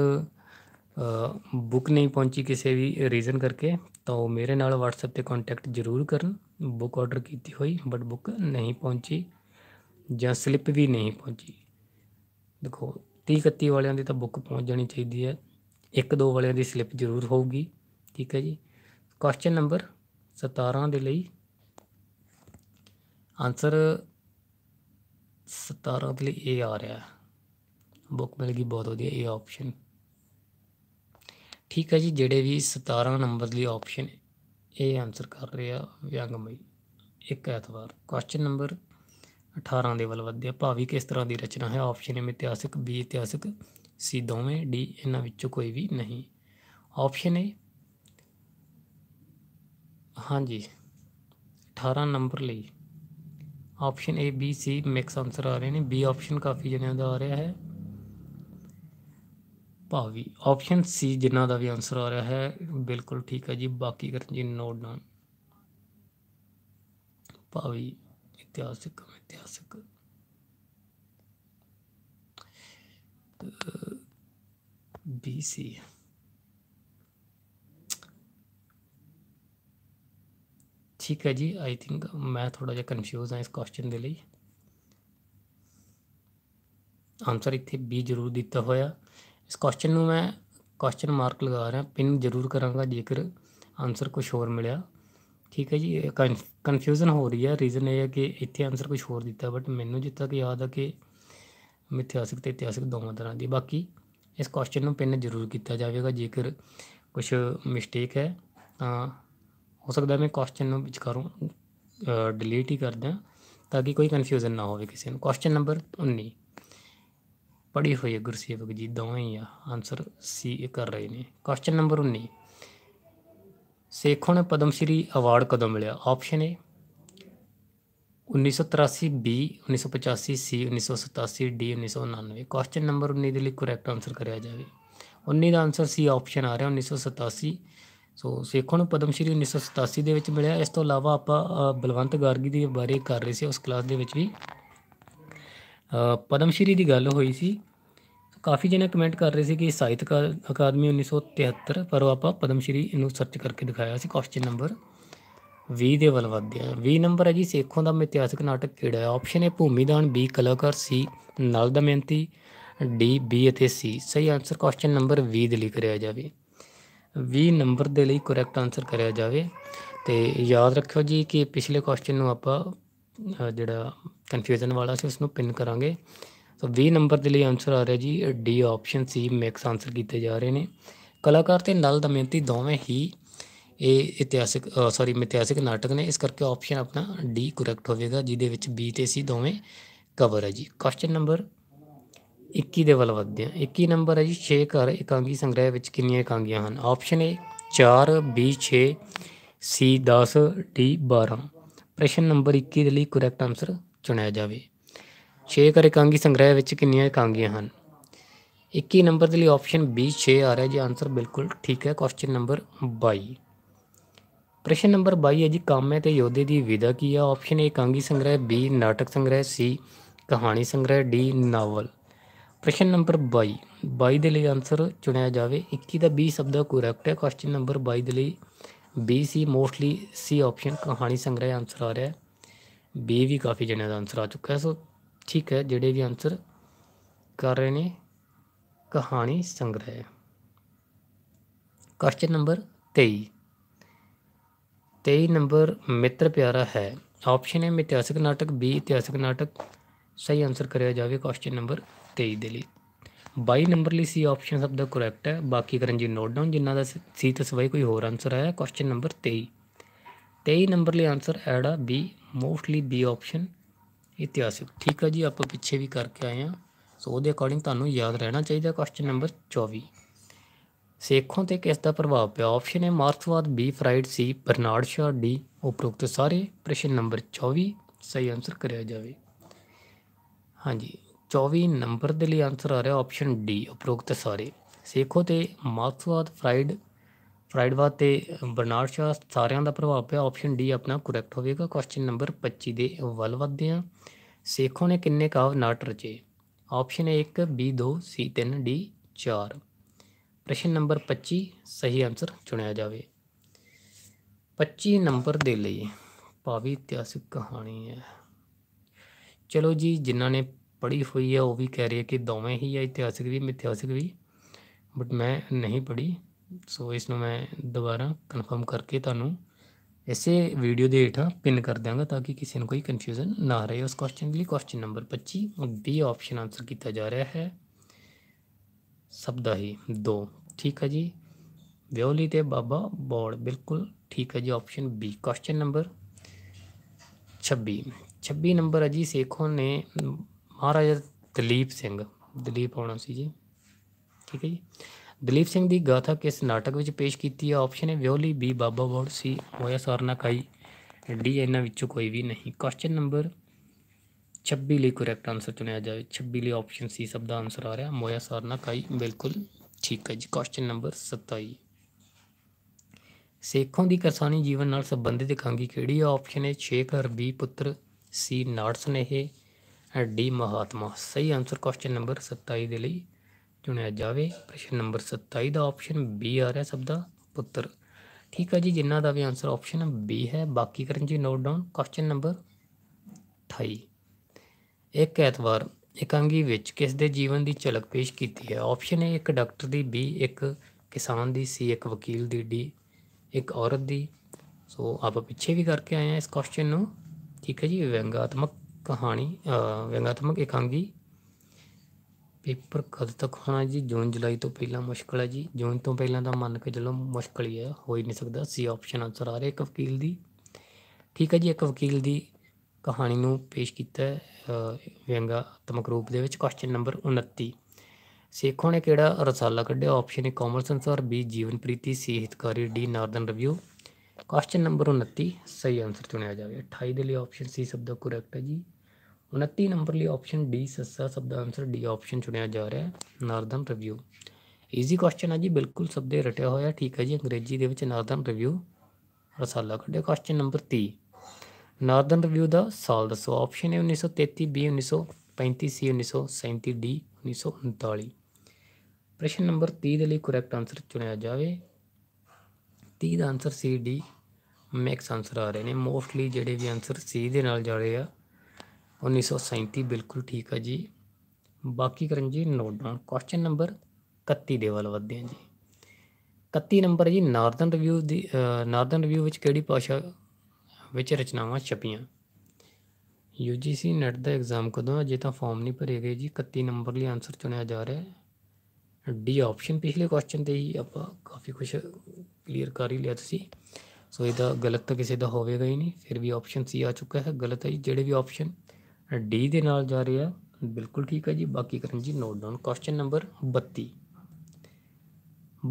[SPEAKER 1] ਬੁੱਕ ਨਹੀਂ ਪਹੁੰਚੀ ਕਿਸੇ ਵੀ ਰੀਜ਼ਨ ਕਰਕੇ ਤਾਂ ਉਹ ਮੇਰੇ ਨਾਲ WhatsApp ਤੇ ਕੰਟੈਕਟ ਜ਼ਰੂਰ ਕਰਨ ਬੁੱਕ ਆਰਡਰ ਕੀਤੀ ਹੋਈ ਬਟ ਬੁੱਕ ਨਹੀਂ ਪਹੁੰਚੀ ਜਾਂ ਸਲਿੱਪ ਵੀ ਨਹੀਂ ਪਹੁੰਚੀ ਦੇਖੋ 30 31 ਵਾਲਿਆਂ ਦੀ ਤਾਂ ਬੁੱਕ ਪਹੁੰਚ ਜਾਣੀ ਚਾਹੀਦੀ ਹੈ ਇੱਕ ਦੋ ਵਾਲਿਆਂ ਦੀ ਸਲਿੱਪ ਜ਼ਰੂਰ ਹੋਊਗੀ ਠੀਕ ਹੈ ਜੀ ਕੁਐਸਚਨ ਨੰਬਰ 17 ਦੇ ਲਈ ਆਨਸਰ 17 ਦੇ ਲਈ ਇਹ ਆ ਰਿਹਾ ਬੁੱਕ ਮਿਲ ਗਈ ਬਹੁਤ ਵਧੀਆ ਇਹ ਆਪਸ਼ਨ ਠੀਕ ਹੈ ਜੀ ਜਿਹੜੇ ਵੀ 17 ਨੰਬਰ ਲਈ ਆਪਸ਼ਨ ਇਹ ਆਨਸਰ ਕਰ ਰਿਹਾ ਵਿਅੰਗਮਈ ਇੱਕ ਐਤਵਾਰ ਕੁਐਸਚਨ ਨੰਬਰ 18 ਦੇ ਵੱਲ ਵਧਿਆ ਭਾਵੀ ਕਿਸ ਤਰ੍ਹਾਂ ਦੀ ਰਚਨਾ ਹੈ ਆਪਸ਼ਨ ਏ ਇਤਿਹਾਸਿਕ ਬੀ ਇਤਿਹਾਸਿਕ ਸੀ ਦੋਵੇਂ ਡੀ ਇਹਨਾਂ ਵਿੱਚੋਂ ਕੋਈ ਵੀ ਨਹੀਂ ਆਪਸ਼ਨ ਏ ਹਾਂਜੀ 18 ਨੰਬਰ ਲਈ option A B C mix answer ਆ ਰਹੇ ਨੇ ਬੀ ਆਪਸ਼ਨ ਕਾਫੀ ਜਣਿਆਂ ਦਾ ਆ ਰਿਹਾ ਹੈ ਭਾਵੀ ਆਪਸ਼ਨ ਸੀ ਜਿਨ੍ਹਾਂ ਦਾ ਵੀ ਆਨਸਰ ਆ ਰਿਹਾ ਹੈ ਬਿਲਕੁਲ ਠੀਕ ਹੈ ਜੀ ਬਾਕੀ ਕਰਨ ਜੀ ਨੋਟ ਡਾਊਨ ਭਾਵੀ ਇਤਿਹਾਸਿਕ ਇਤਿਹਾਸਿਕ BC ਠੀਕ ਹੈ ਜੀ ਆਈ ਥਿੰਕ ਮੈਂ ਥੋੜਾ ਜਿਹਾ ਕਨਫਿਊਜ਼ ਹਾਂ ਇਸ ਕੁਐਸਚਨ ਦੇ ਲਈ ਆਨਸਰ ਇੱਥੇ B ਜ਼ਰੂਰ ਦਿੱਤਾ ਹੋਇਆ ਇਸ ਕੁਐਸਚਨ ਨੂੰ ਮੈਂ ਕੁਐਸਚਨ ਮਾਰਕ ਲਗਾ ਰਿਹਾ ਪਿੰਨ ਜ਼ਰੂਰ ਕਰਾਂਗਾ ਜੇਕਰ ਆਨਸਰ ਕੁਝ ਹੋਰ ਮਿਲਿਆ ਠੀਕ ਹੈ ਜੀ ਕਨਫਿਊਜ਼ਨ ਹੋ ਰਹੀ ਹੈ ਰੀਜ਼ਨ ਇਹ ਹੈ ਕਿ ਇੱਥੇ ਆਨਸਰ ਕੁਝ ਹੋਰ ਦਿੱਤਾ ਬਟ ਮੈਨੂੰ ਜਿੱਤਾ ਕਿ ਯਾਦ ਆ ਕਿ ਮਿਥਿਆਸਿਕ ਤੇ ਇਤਿਹਾਸਿਕ ਦੋਵਾਂ ਤਰ੍ਹਾਂ ਦੀ ਬਾਕੀ ਇਸ ਕੁਐਸਚਨ ਨੂੰ ਪਿੰਨ ਜ਼ਰੂਰ ਕੀਤਾ ਜਾਵੇਗਾ ਜੇਕਰ ਕੁਝ ਮਿਸਟੇਕ ਹੈ ਤਾਂ ਹੋ ਸਕਦਾ ਮੈਂ ਕੁਐਸਚਨ ਨੂੰ ਕਰੂੰ ਡਿਲੀਟ ਹੀ ਕਰ ਦਿਆਂ ਤਾਂ ਕਿ ਕੋਈ ਕਨਫਿਊਜ਼ਨ ਨਾ ਹੋਵੇ ਕਿਸੇ ਨੂੰ ਕੁਐਸਚਨ ਨੰਬਰ 19 ਪੜ੍ਹੀ ਹੋਈ ਹੈ ਗੁਰਸੇਵਕ ਜੀ ਦੋਵੇਂ ਹੀ ਆ ਆਨਸਰ ਸੀ ਕਰ ਰਹੇ ਨੇ ਕੁਐਸਚਨ ਨੰਬਰ 19 ਸੇਖੋਂ ਨੇ ਪਦਮ ਸ਼੍ਰੀ ਅਵਾਰਡ ਕਦੋਂ ਮਿਲਿਆ option A 1983 B 1985 C 1987 D 1999 question number 19 ਦੇ ਲਈ ਕਰੈਕਟ ਆਨਸਰ ਕਰਿਆ ਜਾਵੇ 19 ਦਾ ਆਨਸਰ ਸੀ ਆਪਸ਼ਨ ਆ ਰਿਹਾ 1987 ਸੋ ਸੇਖੋਂ ਨੂੰ ਪਦਮ ਸ਼੍ਰੀ 1987 ਦੇ ਵਿੱਚ ਮਿਲਿਆ ਇਸ ਤੋਂ ਇਲਾਵਾ ਆਪਾਂ ਬਲਵੰਤ ਗਾਰਗੀ ਦੇ ਬਾਰੇ ਕਰ ਰਹੇ ਸੀ ਉਸ ਕਲਾਸ ਦੇ ਵਿੱਚ ਵੀ ਪਦਮ ਸ਼੍ਰੀ ਦੀ ਗੱਲ ਹੋਈ ਸੀ ਕਾਫੀ ਜਣੇ ਕਮੈਂਟ ਕਰ ਰਹੇ ਸੀ ਕਿ ਸਾਹਿਤ ਅਕਾਦਮੀ 1973 ਪਰ ਆਪਾਂ ਪਦਮ ਸ਼੍ਰੀ ਸਰਚ ਕਰਕੇ ਦਿਖਾਇਆ ਸੀ ਕੁਐਸਚਨ ਨੰਬਰ 20 ਦੇ ਵੱਲ ਵਧਦੇ 20 ਨੰਬਰ ਹੈ ਜੀ ਸੇਖੋਂ ਦਾ ਇਤਿਹਾਸਿਕ ਨਾਟਕ ਕਿਹੜਾ ਹੈ ਆਪਸ਼ਨ ਹੈ ਭੂਮੀਦਾਨ ਬੀ ਕਲਾਕਾਰ C Nal Damayanti D B ਅਤੇ ਸੀ ਸਹੀ ਆਨਸਰ ਕੁਐਸਚਨ ਨੰਬਰ 20 ਦੇ ਲਈ ਕਰਿਆ ਜਾਵੇ 20 ਨੰਬਰ ਦੇ ਲਈ ਕਰੈਕਟ ਆਨਸਰ ਕਰਿਆ ਜਾਵੇ ਤੇ ਯਾਦ ਰੱਖਿਓ ਜੀ ਕਿ ਪਿਛਲੇ ਕੁਐਸਚਨ ਨੂੰ ਆਪਾਂ ਜਿਹੜਾ ਕਨਫਿਊਜ਼ਨ ਵਾਲਾ ਸੀ ਉਸ ਨੂੰ ਪਿਨ ਕਰਾਂਗੇ ਸੋ 20 ਨੰਬਰ ਦੇ ਲਈ ਆਨਸਰ ਆ ਰਿਹਾ ਜੀ D option C mix answer ਕੀਤੇ ਜਾ ਰਹੇ ਨੇ ਕਲਾਕਾਰ ਤੇ ਨਲ ਦਮਯੰਤੀ ਦੋਵੇਂ ਹੀ ਇਹ ਇਤਿਹਾਸਿਕ ਸੌਰੀ ਮਿਥਿਹਾਸਿਕ ਨਾਟਕ ਨੇ ਇਸ ਕਰਕੇ ਆਪਸ਼ਨ ਆਪਣਾ ਡੀ ਕਰੈਕਟ ਹੋਵੇਗਾ ਜਿਹਦੇ ਵਿੱਚ ਬੀ ਤੇ ਸੀ ਦੋਵੇਂ ਕਵਰ ਹੈ ਜੀ ਕੁਐਸਚਨ ਨੰਬਰ 21 ਦੇ ਵੱਲ ਵਧਦੇ ਹਾਂ 21 ਨੰਬਰ ਹੈ ਜੀ 6 ਘਰ ਇਕਾਂਗੀ ਸੰਗ੍ਰਹਿ ਵਿੱਚ ਕਿੰਨੀਆਂ ਇਕਾਂਗੀਆਂ ਹਨ option A 4 B 6 C 10 D 12 ਪ੍ਰਸ਼ਨ ਨੰਬਰ 21 ਦੇ ਲਈ ਕਰੈਕਟ ਆਨਸਰ ਚੁਣਿਆ ਜਾਵੇ 6 ਕਰ ਇਕਾਂਗੀ ਸੰਗ੍ਰਹਿ ਵਿੱਚ ਕਿੰਨੀਆਂ ਇਕਾਂਗੀਆਂ ਹਨ 21 ਨੰਬਰ ਦੇ ਲਈ ਆਪਸ਼ਨ B 6 ਆ ਰਿਹਾ ਜੀ ਆਨਸਰ ਬਿਲਕੁਲ ਠੀਕ ਹੈ ਕੁਐਸਚਨ ਨੰਬਰ 22 ਪ੍ਰਸ਼ਨ ਨੰਬਰ 22 ਹੈ ਜੀ ਕਾਮੇ ਤੇ ਯੋਧੇ ਦੀ ਵਿਦਾ ਕੀ ਹੈ ਆਪਸ਼ਨ A ਇਕਾਂਗੀ ਸੰਗ੍ਰਹਿ B ਨਾਟਕ ਸੰਗ੍ਰਹਿ C ਕਹਾਣੀ ਸੰਗ੍ਰਹਿ D ਨਾਵਲ ਪ੍ਰਸ਼ਨ ਨੰਬਰ 22 22 ਦੇ ਲਈ ਆਨਸਰ ਚੁਣਿਆ ਜਾਵੇ 21 ਦਾ B ਸ਼ਬਦ ਕੋਰੈਕਟ ਕਰੈਕਟ ਹੈ ਕੁਐਸਚਨ ਨੰਬਰ 22 ਦੇ ਲਈ B C mostly C option ਕਹਾਣੀ ਸੰਗ੍ਰਹਿ ਆਨਸਰ ਆ ਰਿਹਾ ਹੈ ਬੀ ਵੀ ਕਾਫੀ ਜਣਿਆਂ ਦਾ ਆਨਸਰ ਆ ਚੁੱਕਾ ਸੋ ਠੀਕ ਹੈ ਜਿਹੜੇ ਵੀ ਆਨਸਰ ਕਰ ਰਹੇ ਨੇ ਕਹਾਣੀ ਸੰਗ੍ਰਹਿ ਕੁਐਸਚਨ ਨੰਬਰ 23 23 ਨੰਬਰ ਮਿੱਤਰ ਪਿਆਰਾ ਹੈ ਆਪਸ਼ਨ ਹੈ ਇਤਿਹਾਸਕ ਨਾਟਕ ਬੀ ਇਤਿਹਾਸਕ ਨਾਟਕ ਸਹੀ ਆਨਸਰ ਕਰਿਆ ਜਾਵੇ ਕੁਐਸਚਨ ਨੰਬਰ 23 ਦੇ ਲਈ 22 ਨੰਬਰ ਲਈ ਸੀ ਆਪਸ਼ਨ ਸਭ ਦਾ ਕਰੈਕਟ ਹੈ ਬਾਕੀ ਕਰਨ ਜੀ ਨੋਟ ਡਾਊਨ ਜਿਨ੍ਹਾਂ ਦਾ ਸੀ ਤੋਂ ਸਵਾਈ ਕੋਈ ਹੋਰ ਆਨਸਰ ਆਇਆ ਕੁਐਸਚਨ ਨੰਬਰ 23 23 ਨੰਬਰ ਲਈ ਆਨਸਰ ਆ ਬੀ ਮੋਸਟਲੀ ਬੀ ਆਪਸ਼ਨ ਇਤਿਹਾਸਿਕ ਠੀਕ ਹੈ ਜੀ ਆਪਾਂ ਪਿੱਛੇ ਵੀ ਕਰਕੇ ਆਏ ਆ ਸੋ ਉਹਦੇ ਅਕੋਰਡਿੰਗ ਤੁਹਾਨੂੰ ਯਾਦ ਰਹਿਣਾ ਚਾਹੀਦਾ ਕੁਐਸਚਨ ਨੰਬਰ 24 ਸੇਖੋਂ ਤੇ ਕਿਸ ਦਾ ਪ੍ਰਭਾਵ ਪਿਆ ਆਪਸ਼ਨ ਹੈ ਮਾਰਕਸਵਾਦ B Freud C Bernard Shaw D ਉਪਰੋਕਤ ਸਾਰੇ ਪ੍ਰਸ਼ਨ ਨੰਬਰ 24 ਸਹੀ ਆਨਸਰ ਕਰਿਆ ਜਾਵੇ ਹਾਂਜੀ 24 ਨੰਬਰ ਦੇ ਲਈ ਆਨਸਰ ਆ ਰਿਹਾ ਆਪਸ਼ਨ ਡੀ ਉਪਰੋਕਤ ਸਾਰੇ ਸੇਖੋ ਤੇ ਮਾਰਕਸਵਾਦ ਫਰਾਈਡ ਫਰਾਈਡਵਾਦ ਤੇ ਬਰਨਾਰਡ ਸ਼ਾ ਸਾਰਿਆਂ ਦਾ ਪ੍ਰਭਾਵ ਪਿਆ ਆਪਸ਼ਨ ਡੀ ਆਪਣਾ ਕਰੈਕਟ ਹੋਵੇਗਾ ਕੁਐਸਚਨ ਨੰਬਰ 25 ਦੇ ਵੱਲ ਵੱਧਦੇ ਹਾਂ ਸੇਖੋ ਨੇ ਕਿੰਨੇ ਕਾਵ ਨਾਟ ਰਚੇ option A 1 B 2 C 3 D 4 ਪ੍ਰਸ਼ਨ ਨੰਬਰ 25 ਸਹੀ ਆਨਸਰ ਚੁਣਿਆ ਜਾਵੇ 25 ਨੰਬਰ ਦੇ ਲਈ ਭਾਵੀ ਇਤਿਹਾਸਿਕ ਕਹਾਣੀ ਹੈ ਚਲੋ ਜੀ ਜਿਨ੍ਹਾਂ ਨੇ ਪੜ੍ਹੀ ਹੋਈ ਹੈ ਉਹ ਵੀ ਕਹਿ ਰਹੀ ਹੈ ਕਿ ਦੋਵੇਂ ਹੀ ਹੈ ਇਤਿਹਾਸਿਕ ਵੀ ਮਿਥਿਹਾਸਿਕ ਵੀ ਬਟ ਮੈਂ ਨਹੀਂ ਪੜ੍ਹੀ ਸੋ ਇਸ ਨੂੰ ਮੈਂ ਦੁਬਾਰਾ ਕਨਫਰਮ ਕਰਕੇ ਤੁਹਾਨੂੰ ਇਸੇ ਵੀਡੀਓ ਦੇ ਹੇਠਾਂ ਪਿਨ ਕਰ ਦਿਆਂਗਾ ਤਾਂ ਕਿ ਕਿਸੇ ਨੂੰ ਕੋਈ ਕਨਫਿਊਜ਼ਨ ਨਾ ਰਹੇ ਉਸ ਕੁਐਸਚਨ ਲਈ question number 25 B option answer ਕੀਤਾ ਜਾ ਰਿਹਾ ਹੈ ਸਬਦਾ 2 ਠੀਕ ਹੈ ਜੀ ਵਿਓਲੀ ਤੇ ਬਾਬਾ ਬੋੜ ਬਿਲਕੁਲ ਠੀਕ ਹੈ ਜੀ option B question number 26 26 number ਹੈ ਜੀ ਸੇਖੋਂ ਨੇ ਮਹਾਰਾਜਾ ਦਲੀਪ ਸਿੰਘ ਦਲੀਪ ਹੋਣਾ ਸੀ ਜੀ ਠੀਕ ਹੈ ਜੀ ਦਲੀਪ ਸਿੰਘ ਦੀ ਗਾਥਾ ਕਿਸ ਨਾਟਕ ਵਿੱਚ ਪੇਸ਼ ਕੀਤੀ ਹੈ ਆਪਸ਼ਨ ਹੈ ਵਿਓਲੀ ਬੀ ਬਾਬਾ ਬੋੜ ਸੀ ਹੋਇਆ ਸਰਨਾ ਕਾਈ ਡੀ ਇਹਨਾਂ ਵਿੱਚੋਂ ਕੋਈ ਵੀ ਨਹੀਂ ਕੁਐਸਚਨ ਨੰਬਰ 26 ਲਈ ਕਰੈਕਟ ਆਨਸਰ ਚੁਣਿਆ ਜਾਵੇ 26 ਲਈ ਆਪਸ਼ਨ ਸੀ ਸਭ ਦਾ ਆਨਸਰ ਆ ਰਿਹਾ ਮੋਇਆ ਸਰਨਾ ਕਾਈ ਬਿਲਕੁਲ ਠੀਕ ਹੈ ਜੀ ਕੁਐਸਚਨ ਨੰਬਰ 27 ਸੇਖੋਂ ਦੀ ਕਿਸਾਨੀ ਜੀਵਨ ਨਾਲ ਸੰਬੰਧਿਤ ਇਕਾਂਗੀ ਕਿਹੜੀ ਹੈ ਆਪਸ਼ਨ ਹੈ ਘਰ ਹਰਬੀ ਪੁੱਤਰ ਸੀ ਨਾਟਸ ਨੇ ਇਹ ਹੈ ਡੀ ਮਹਾਤਮਾ ਸਹੀ ਆਨਸਰ ਕੁਐਸਚਨ ਨੰਬਰ 27 ਦੇ ਲਈ ਚੁਣਿਆ ਜਾਵੇ ਪ੍ਰਸ਼ਨ ਨੰਬਰ 27 ਦਾ ਆਪਸ਼ਨ ਬੀ ਆ ਰਿਹਾ ਸਭ ਦਾ ਪੁੱਤਰ ਠੀਕ ਹੈ ਜੀ ਜਿਨ੍ਹਾਂ ਦਾ ਵੀ ਆਨਸਰ ਆਪਸ਼ਨ ਬੀ ਹੈ ਬਾਕੀ ਕਰਨ ਜੀ ਨੋਟ ਡਾਊਨ ਕੁਐਸਚਨ ਨੰਬਰ 28 ਇੱਕ ਐਤਵਾਰ ਇਕਾਂਗੀ ਵਿੱਚ ਕਿਸ ਦੇ ਜੀਵਨ ਦੀ ਝਲਕ ਪੇਸ਼ ਕੀਤੀ ਹੈ ਆਪਸ਼ਨ ਏ ਇੱਕ ਡਾਕਟਰ ਦੀ ਬੀ ਇੱਕ ਕਿਸਾਨ ਦੀ ਸੀ ਇੱਕ ਵਕੀਲ ਦੀ ਡੀ ਇੱਕ ਔਰਤ ਦੀ ਸੋ ਆਪਾਂ ਪਿੱਛੇ ਵੀ ਕਰਕੇ ਆਏ ਆ ਇਸ ਕੁਐਸਚਨ ਨੂੰ ਠੀਕ ਹੈ ਜੀ ਵਿਵੰਗਾਤਮਕ ਕਹਾਣੀ ਵਿਅੰਗਾਤਮਕ ਇਕਾਂਗੀ ਪੇਪਰ ਕਦ ਤੱਕ ਹੋਣਾ ਜੀ ਜੂਨ ਜੁਲਾਈ ਤੋਂ ਪਹਿਲਾਂ ਮੁਸ਼ਕਲ ਹੈ ਜੀ ਜੂਨ ਤੋਂ ਪਹਿਲਾਂ ਤਾਂ ਮੰਨ ਕੇ ਚੱਲੋ ਮੁਸ਼ਕਲ ਹੀ ਹੈ ਹੋ ਹੀ ਨਹੀਂ ਸਕਦਾ ਸੀ ਆਪਸ਼ਨ ਆਨਸਰ ਆ ਰਿਹਾ ਇੱਕ ਵਕੀਲ ਦੀ ਠੀਕ ਹੈ ਜੀ ਇੱਕ ਵਕੀਲ ਦੀ ਕਹਾਣੀ ਨੂੰ ਪੇਸ਼ ਕੀਤਾ ਹੈ ਵਿਅੰਗਾਤਮਕ ਰੂਪ ਦੇ ਵਿੱਚ ਕੁਐਸਚਨ ਨੰਬਰ 29 ਸੇਖੋ ਨੇ ਕਿਹੜਾ ਰਸਾਲਾ ਕੱਢਿਆ option A commerce answer B Jeevan Preeti C Hitkari D Northern Review question number 29 ਸਹੀ ਆਨਸਰ ਚੁਣਿਆ ਜਾਵੇ 28 ਦੇ ਲਈ ਆਪਸ਼ਨ ਸੀ ਸਭ ਦਾ ਕਰੈਕਟ ਹੈ ਜੀ 29 ਨੰਬਰ ਲਈ ਆਪਸ਼ਨ ਡੀ ਸੱਸਾ ਸਭ ਦਾ ਆਨਸਰ ਡੀ ਆਪਸ਼ਨ ਚੁਣਿਆ ਜਾ ਰਿਹਾ ਹੈ ਨਾਰਦਨ ਰਿਵਿਊ ਈਜ਼ੀ ਕੁਐਸਚਨ ਹੈ ਜੀ ਬਿਲਕੁਲ ਸਭ ਦੇ ਰਟਿਆ ਹੋਇਆ ਠੀਕ ਹੈ ਜੀ ਅੰਗਰੇਜ਼ੀ ਦੇ ਵਿੱਚ ਨਾਰਦਨ ਰਿਵਿਊ ਰਸਾਲਾ ਕੱਢਿਆ ਕੁਐਸਚਨ ਨੰਬਰ 30 ਨਾਰਦਨ ਰਿਵਿਊ ਦਾ ਸਾਲ ਦੱਸੋ ਆਪਸ਼ਨ ਹੈ 1933 ਬੀ 1935 ਸੀ 1937 ਡੀ 1939 ਪ੍ਰਸ਼ਨ ਨੰਬਰ 30 ਦੇ ਲਈ ਕਰੈਕਟ ਆਨਸਰ ਚੁਣਿਆ ਜਾਵੇ 30 ਦਾ answer C D mix answer ਆ ਰਹੇ ਨੇ ਮੋਸਟਲੀ ਜਿਹੜੇ ਵੀ ਆਨਸਰ ਸੀ ਦੇ ਨਾਲ ਜਾ ਰਹੇ ਆ 1937 ਬਿਲਕੁਲ ਠੀਕ ਹੈ ਜੀ ਬਾਕੀ ਕਰਨ ਜੀ ਨੋਟ ਡਾਊਨ ਕੁਐਸਚਨ ਨੰਬਰ 31 ਦੇ ਵੱਲ ਵਧਦੇ ਹਾਂ ਜੀ 31 ਨੰਬਰ ਜੀ ਨਾਰਥਨ ਰਿਵਿਊ ਦੀ ਨਾਰਥਨ ਰਿਵਿਊ ਵਿੱਚ ਕਿਹੜੀ ਭਾਸ਼ਾ ਵਿੱਚ ਰਚਨਾਵਾਂ ਛਪੀਆਂ UGC ਨੈਟ ਦਾ ਐਗਜ਼ਾਮ ਕਦੋਂ ਅਜੇ ਤਾਂ ਫਾਰਮ ਨਹੀਂ ਭਰੇ ਗਏ ਜੀ 31 ਨੰਬਰ ਲਈ ਆਨਸਰ ਚੁਣਿਆ ਜਾ ਰਿਹਾ ਹੈ ਡੀ ਆਪਸ਼ਨ ਪਿਛਲੇ ਕੁਐਸਚਨ ਤੇ ਹੀ ਆਪਾਂ ਕਾਫੀ ਕੁਝ ਕਲੀਅਰ ਕਰ ਹੀ ਲਿਆ ਤੁਸੀਂ ਸੋ ਇਹਦਾ ਗਲਤ ਤਾਂ ਕਿਸੇ ਦਾ ਹੋਵੇਗਾ ਹੀ ਨਹੀਂ ਫਿਰ ਵੀ ਆਪਸ਼ਨ ਸੀ ਆ ਚੁੱਕਾ ਹੈ ਗਲਤ ਹੈ ਜਿਹੜੇ ਵੀ ਆਪਸ਼ਨ ਡੀ ਦੇ ਨਾਲ ਜਾ ਰਿਹਾ ਬਿਲਕੁਲ ਠੀਕ ਹੈ ਜੀ ਬਾਕੀ ਕਰਨ ਜੀ note down question number 32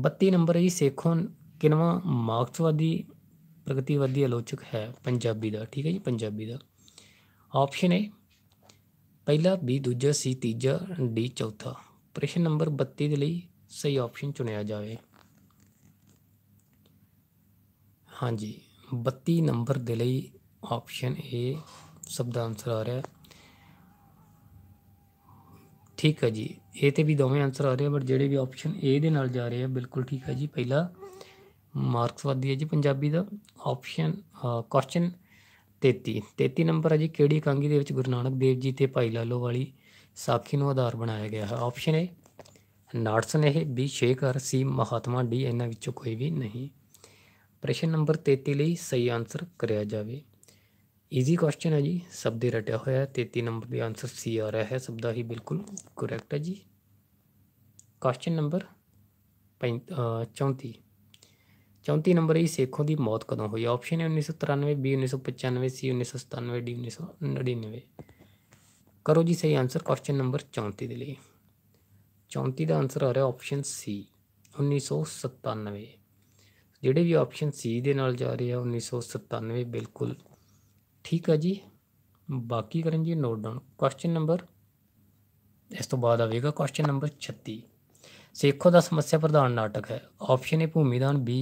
[SPEAKER 1] 32 number ਹੈ ਜੀ ਸੇਖੋਂ ਕਿਨਵਾ ਮਾਰਕਸਵਾਦੀ ਪ੍ਰਗਤੀਵਾਦੀ ਆਲੋਚਕ ਹੈ ਪੰਜਾਬੀ ਦਾ ਠੀਕ ਹੈ ਜੀ ਪੰਜਾਬੀ ਦਾ ਆਪਸ਼ਨ ਹੈ ਪਹਿਲਾ ਬੀ ਦੂਜਾ ਸੀ ਤੀਜਾ ਡੀ ਚੌਥਾ ਪ੍ਰਸ਼ਨ ਨੰਬਰ 32 ਦੇ ਲਈ ਸਹੀ ਆਪਸ਼ਨ ਚੁਣਿਆ ਜਾਵੇ ਹਾਂਜੀ 32 ਨੰਬਰ ਦੇ ਲਈ ਆਪਸ਼ਨ ਏ ਸਭ ਦਾ ਆਨਸਰ ਆ ਰਿਹਾ ਹੈ ਠੀਕ ਹੈ ਜੀ ਇਹ ਤੇ ਵੀ ਦੋਵੇਂ ਆਨਸਰ ਆ ਰਹੇ ਆ ਬਟ ਜਿਹੜੇ ਵੀ ਆਪਸ਼ਨ ਏ ਦੇ ਨਾਲ ਜਾ ਰਹੇ ਆ ਬਿਲਕੁਲ ਠੀਕ ਹੈ ਜੀ ਪਹਿਲਾ ਮਾਰਕਸਵਾਦੀ ਹੈ ਜੀ ਪੰਜਾਬੀ ਦਾ ਆਪਸ਼ਨ ਕੁਐਸਚਨ 33 33 ਨੰਬਰ ਹੈ ਜੀ ਕਿਹੜੀ ਕਾਂਗੀ ਦੇ ਵਿੱਚ ਗੁਰੂ ਨਾਨਕ ਦੇਵ ਜੀ ਤੇ ਭਾਈ ਲਾਲੋ ਵਾਲੀ ਸਾਖੀ ਨੂੰ ਆਧਾਰ ਬਣਾਇਆ ਗਿਆ ਹੈ ਆਪਸ਼ਨ ਏ ਨਾਟਸਨ ਇਹ B Shekhar C Mahatma D ਇਹਨਾਂ ਵਿੱਚੋਂ ਕੋਈ ਵੀ ਨਹੀਂ ਪ੍ਰਸ਼ਨ ਨੰਬਰ 33 ਲਈ ਸਹੀ ਆਨਸਰ ਕਰਿਆ ਜਾਵੇ ਈਜ਼ੀ ਕੁਐਸਚਨ ਹੈ ਜੀ ਸਭ ਦੇ ਰਟਿਆ ਹੋਇਆ ਹੈ 33 ਨੰਬਰ ਦੇ ਆਨਸਰ ਸੀ ਆ ਰਿਹਾ ਹੈ ਸਭ ਦਾ ਹੀ ਬਿਲਕੁਲ ਕਰੈਕਟ ਹੈ ਜੀ ਕੁਐਸਚਨ ਨੰਬਰ 34 34 ਨੰਬਰ ਇਹ ਸੇਖੋਂ ਦੀ ਮੌਤ ਕਦੋਂ ਹੋਈ ਆਪਸ਼ਨ ਹੈ 1993 ਬੀ 1995 ਸੀ 1997 ਡੀ 1999 ਕਰੋ ਜੀ ਸਹੀ ਆਨਸਰ ਕੁਐਸਚਨ ਨੰਬਰ 34 ਦੇ ਲਈ 34 ਦਾ ਆਨਸਰ ਆ ਰਿਹਾ ਆਪਸ਼ਨ ਸੀ 1997 ਜਿਹੜੇ ਵੀ ਆਪਸ਼ਨ ਸੀ ਦੇ ਨਾਲ ਜਾ ਰਹੇ ਆ 1997 ਬਿਲਕੁਲ ठीक है जी बाकी करें जी नोट डाउन क्वेश्चन नंबर इस तो बाद आएगा क्वेश्चन नंबर छत्ती सेखो का समस्या प्रधान नाटक है ऑप्शन ए भूमिदान बी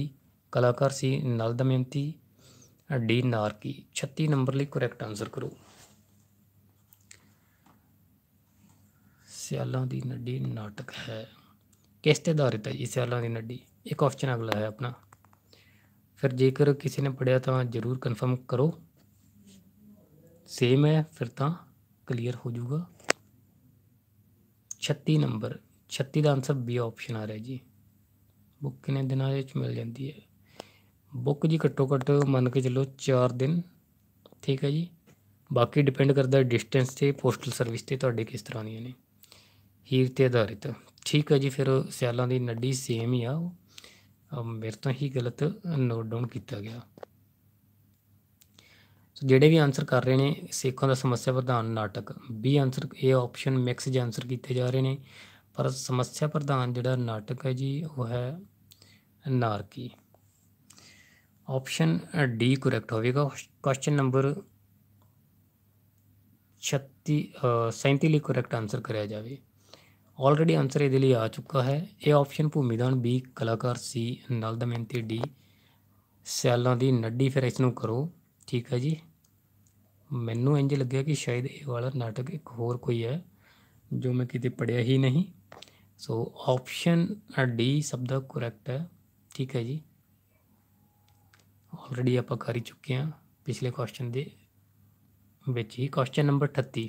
[SPEAKER 1] कलाकार सी नल दमयंती डी नारकी छत्ती नंबर लिए करैक्ट आंसर करो सियालों की नड्डी नाटक है किसते आधारित है जी सियालों की नड्डी एक ऑप्शन अगला है अपना फिर जेकर किसी ने पढ़िया तो जरूर कन्फर्म करो ਸੇਮ ਹੈ ਫਿਰ ਤਾਂ ਕਲੀਅਰ ਹੋ ਜਾਊਗਾ 36 ਨੰਬਰ 36 ਦਾ ਆਨਸਰ ਬੀ ਆਪਸ਼ਨ ਆ ਰਿਹਾ ਜੀ ਬੁੱਕ ਕਿੰਨੇ ਦਿਨਾਂ ਵਿੱਚ ਮਿਲ ਜਾਂਦੀ ਹੈ ਬੁੱਕ ਜੀ ਘੱਟੋ ਘੱਟ ਮੰਨ ਕੇ ਚੱਲੋ 4 ਦਿਨ ਠੀਕ ਹੈ ਜੀ ਬਾਕੀ ਡਿਪੈਂਡ ਕਰਦਾ ਡਿਸਟੈਂਸ ਤੇ ਪੋਸਟਲ ਸਰਵਿਸ ਤੇ ਤੁਹਾਡੇ ਕਿਸ ਤਰ੍ਹਾਂ ਦੀਆਂ ਨੇ ਹੀਰ ਤੇ ਆਧਾਰਿਤ ਠੀਕ ਹੈ ਜੀ ਫਿਰ ਸਿਆਲਾਂ ਦੀ ਨੱਡੀ ਸੇਮ ਹੀ ਆ ਮੇਰੇ ਤੋਂ ਹੀ ਗਲਤ ਨੋਟ ਡਾਊਨ ਕੀਤਾ ਗਿਆ ਸੋ ਜਿਹੜੇ ਵੀ ਆਨਸਰ ਕਰ ਰਹੇ ਨੇ ਸੇਖੋਂ ਦਾ ਸਮੱਸਿਆ ਪ੍ਰਧਾਨ ਨਾਟਕ ਬੀ ਆਨਸਰ ਇਹ ਆਪਸ਼ਨ ਮਿਕਸ ਜੇ ਆਨਸਰ ਕੀਤੇ ਜਾ ਰਹੇ ਨੇ ਪਰ ਸਮੱਸਿਆ ਪ੍ਰਧਾਨ ਜਿਹੜਾ ਨਾਟਕ ਹੈ ਜੀ ਉਹ ਹੈ ਨਾਰਕੀ ਆਪਸ਼ਨ ਡੀ ਕਰੈਕਟ ਹੋਵੇਗਾ ਕੁਐਸਚਨ ਨੰਬਰ 36 37 ਲਈ ਕਰੈਕਟ ਆਨਸਰ ਕਰਿਆ ਜਾਵੇ ਆਲਰੇਡੀ ਆਨਸਰ ਇਹਦੇ ਲਈ ਆ ਚੁੱਕਾ ਹੈ ਇਹ ਆਪਸ਼ਨ ਭੂਮੀਦਾਨ ਬੀ ਕਲਾਕਾਰ ਸੀ ਨਲ ਦਮਯੰਤੀ ਡੀ ਸੈਲਾਂ ਦੀ ਨੱਡੀ ਫਿਰ ਇਸ ਨੂੰ ਕਰੋ ਠੀਕ ਹੈ ਜੀ ਮੈਨੂੰ ਇੰਜ ਲੱਗਿਆ ਕਿ ਸ਼ਾਇਦ ਇਹ ਵਾਲਾ ਨਾਟਕ ਇੱਕ ਹੋਰ ਕੋਈ ਹੈ ਜੋ ਮੈਂ ਕਿਤੇ ਪੜਿਆ ਹੀ ਨਹੀਂ ਸੋ ਆਪਸ਼ਨ ਡੀ ਸਭ ਦਾ ਕਰੈਕਟ ਹੈ ਠੀਕ ਹੈ ਜੀ ਆਲਰੇਡੀ ਆਪਾਂ ਕਰ ਹੀ ਚੁੱਕੇ ਹਾਂ ਪਿਛਲੇ ਕੁਐਸਚਨ ਦੇ ਵਿੱਚ ਹੀ ਕੁਐਸਚਨ ਨੰਬਰ 38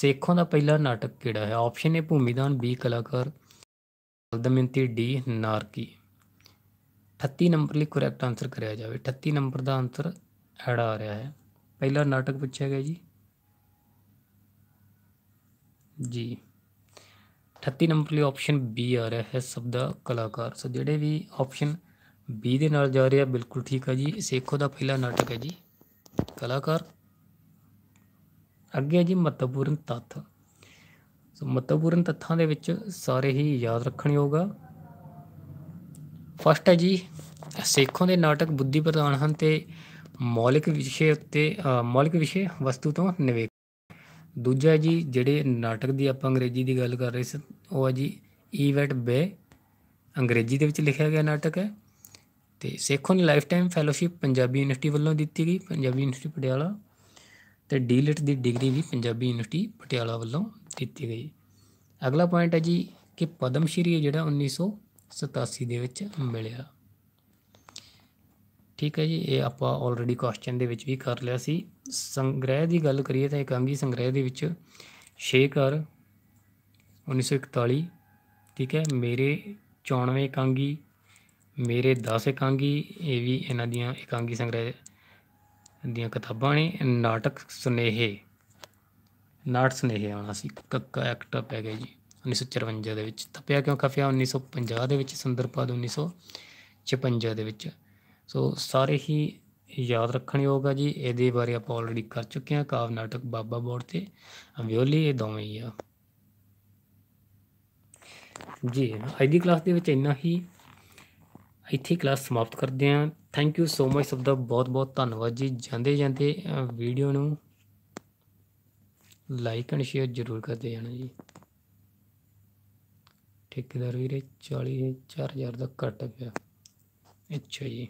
[SPEAKER 1] ਸੇਖੋਂ ਦਾ ਪਹਿਲਾ ਨਾਟਕ ਕਿਹੜਾ ਹੈ ਆਪਸ਼ਨ ਏ ਭੂਮੀਦਾਨ ਬੀ ਕਲਾਕਾਰ ਦਮਯੰਤੀ ਡੀ ਨਾਰਕੀ 38 ਨੰਬਰ ਲਈ ਕਰੈਕਟ ਆਨਸਰ ਕਰਿਆ ਜਾਵੇ 38 ਨੰਬਰ ਦਾ ਆਨਸਰ ਐਡ ਆ ਰਿਹਾ ਹੈ ਪਹਿਲਾ ਨਾਟਕ ਪੁੱਛਿਆ ਗਿਆ ਜੀ ਜੀ 38 ਨੰਬਰ ਲਈ ਆਪਸ਼ਨ ਬੀ ਆ ਰਿਹਾ ਹੈ ਸ਼ਬਦ ਕਲਾਕਾਰ ਸੋ ਜਿਹੜੇ ਵੀ ਆਪਸ਼ਨ ਬੀ ਦੇ ਨਾਲ ਜਾ ਰਿਹਾ ਬਿਲਕੁਲ ਠੀਕ ਹੈ ਜੀ ਸੇਖੋ ਦਾ ਪਹਿਲਾ ਨਾਟਕ ਹੈ ਜੀ ਕਲਾਕਾਰ ਅੱਗੇ ਹੈ ਜੀ ਮਹੱਤਵਪੂਰਨ ਤੱਥ ਸੋ ਮਹੱਤਵਪੂਰਨ ਤੱਥਾਂ ਦੇ ਵਿੱਚ ਸਾਰੇ ਹੀ ਯਾਦ ਰੱਖਣੇ ਹੋਗਾ ਫਸਟ ਹੈ ਜੀ ਸੇਖੋਂ ਦੇ ਨਾਟਕ ਬੁੱਧੀ ਪ੍ਰਧਾਨ ਹਨ ਤੇ ਮੌਲਿਕ ਵਿਸ਼ੇ ਉੱਤੇ ਮੌਲਿਕ ਵਿਸ਼ੇ ਵਸਤੂ ਤੋਂ ਨਿਵੇਕ ਦੂਜਾ ਜੀ ਜਿਹੜੇ ਨਾਟਕ ਦੀ ਆਪਾਂ ਅੰਗਰੇਜ਼ੀ ਦੀ ਗੱਲ ਕਰ ਰਹੇ ਸੀ ਉਹ ਹੈ ਜੀ ਈਵਟ e ਬੇ ਅੰਗਰੇਜ਼ੀ ਦੇ ਵਿੱਚ ਲਿਖਿਆ ਗਿਆ ਨਾਟਕ ਹੈ ਤੇ ਸੇਖੋਂ ਦੀ life time fellowship Punjabi University ਵੱਲੋਂ ਦਿੱਤੀ ਗਈ ਪੰਜਾਬੀ ਯੂਨੀਵਰਸਿਟੀ ਪਟਿਆਲਾ ਤੇ ਡੀਲਿਟ ਦੀ ਡਿਗਰੀ ਵੀ ਪੰਜਾਬੀ ਯੂਨੀਵਰਸਿਟੀ ਪਟਿਆਲਾ ਵੱਲੋਂ ਦਿੱਤੀ ਗਈ ਅਗਲਾ ਪੁਆਇੰਟ ਹੈ ਜੀ ਕਿ ਪਦਮ ਸ਼੍ਰੀ ਜਿਹੜਾ 1987 ਦੇ ਵਿੱਚ ਮਿਲਿਆ ਠੀਕ ਹੈ ਜੀ ਇਹ ਆਪਾਂ ਆਲਰੇਡੀ ਕੁਐਸਚਨ ਦੇ ਵਿੱਚ ਵੀ ਕਰ ਲਿਆ ਸੀ ਸੰਗ੍ਰਹਿ ਦੀ ਗੱਲ ਕਰੀਏ ਤਾਂ ਇਕਾਂਗੀ ਸੰਗ੍ਰਹਿ ਦੇ ਵਿੱਚ 6 ਕਰ 1941 ਠੀਕ ਹੈ ਮੇਰੇ 94 ਇਕਾਂਗੀ ਮੇਰੇ 10 ਇਕਾਂਗੀ ਇਹ ਵੀ ਇਹਨਾਂ ਦੀਆਂ ਇਕਾਂਗੀ ਸੰਗ੍ਰਹਿ ਦੀਆਂ ਕਿਤਾਬਾਂ ਨੇ ਨਾਟਕ ਸੁਨੇਹੇ ਨਾਟਕ ਸੁਨੇਹੇ ਆਉਣਾ ਸੀ ਕੱਕਾ ਐਕਟ ਪੈ ਗਿਆ ਜੀ 1954 ਦੇ ਵਿੱਚ ਤਪਿਆ ਕਿਉਂ ਖਫਿਆ 1950 ਦੇ ਵਿੱਚ ਸੰਦਰਪਾਦ 1956 ਦੇ ਵਿੱਚ ਸੋ ਸਾਰੇ ਹੀ ਯਾਦ ਰੱਖਣਯੋਗ ਆ ਜੀ ਇਹਦੇ ਬਾਰੇ ਆਪਾਂ ਆਲਰੇਡੀ ਕਰ ਚੁੱਕੇ ਹਾਂ ਕਾਵ ਨਾਟਕ ਬਾਬਾ ਬੋੜ ਤੇ ਵਿਓਲੀ ਇਹ ਦੋਵੇਂ ਹੀ ਆ ਜੀ ਅੱਜ ਦੀ ਕਲਾਸ ਦੇ ਵਿੱਚ ਇੰਨਾ ਹੀ ਇੱਥੇ ਕਲਾਸ ਸਮਾਪਤ ਕਰਦੇ ਹਾਂ ਥੈਂਕ ਯੂ ਸੋ ਮਚ ਸਭ ਦਾ ਬਹੁਤ ਬਹੁਤ ਧੰਨਵਾਦ ਜੀ ਜਾਂਦੇ ਜਾਂਦੇ ਵੀਡੀਓ ਨੂੰ ਲਾਈਕ ਐਂਡ ਸ਼ੇਅਰ ਜ਼ਰੂਰ ਕਰਦੇ ਜਾਣਾ ਜੀ ਠੇਕੇਦਾਰ ਵੀਰੇ 40 4000 ਦਾ ਘਟ ਗਿਆ ਅੱਛਾ ਜੀ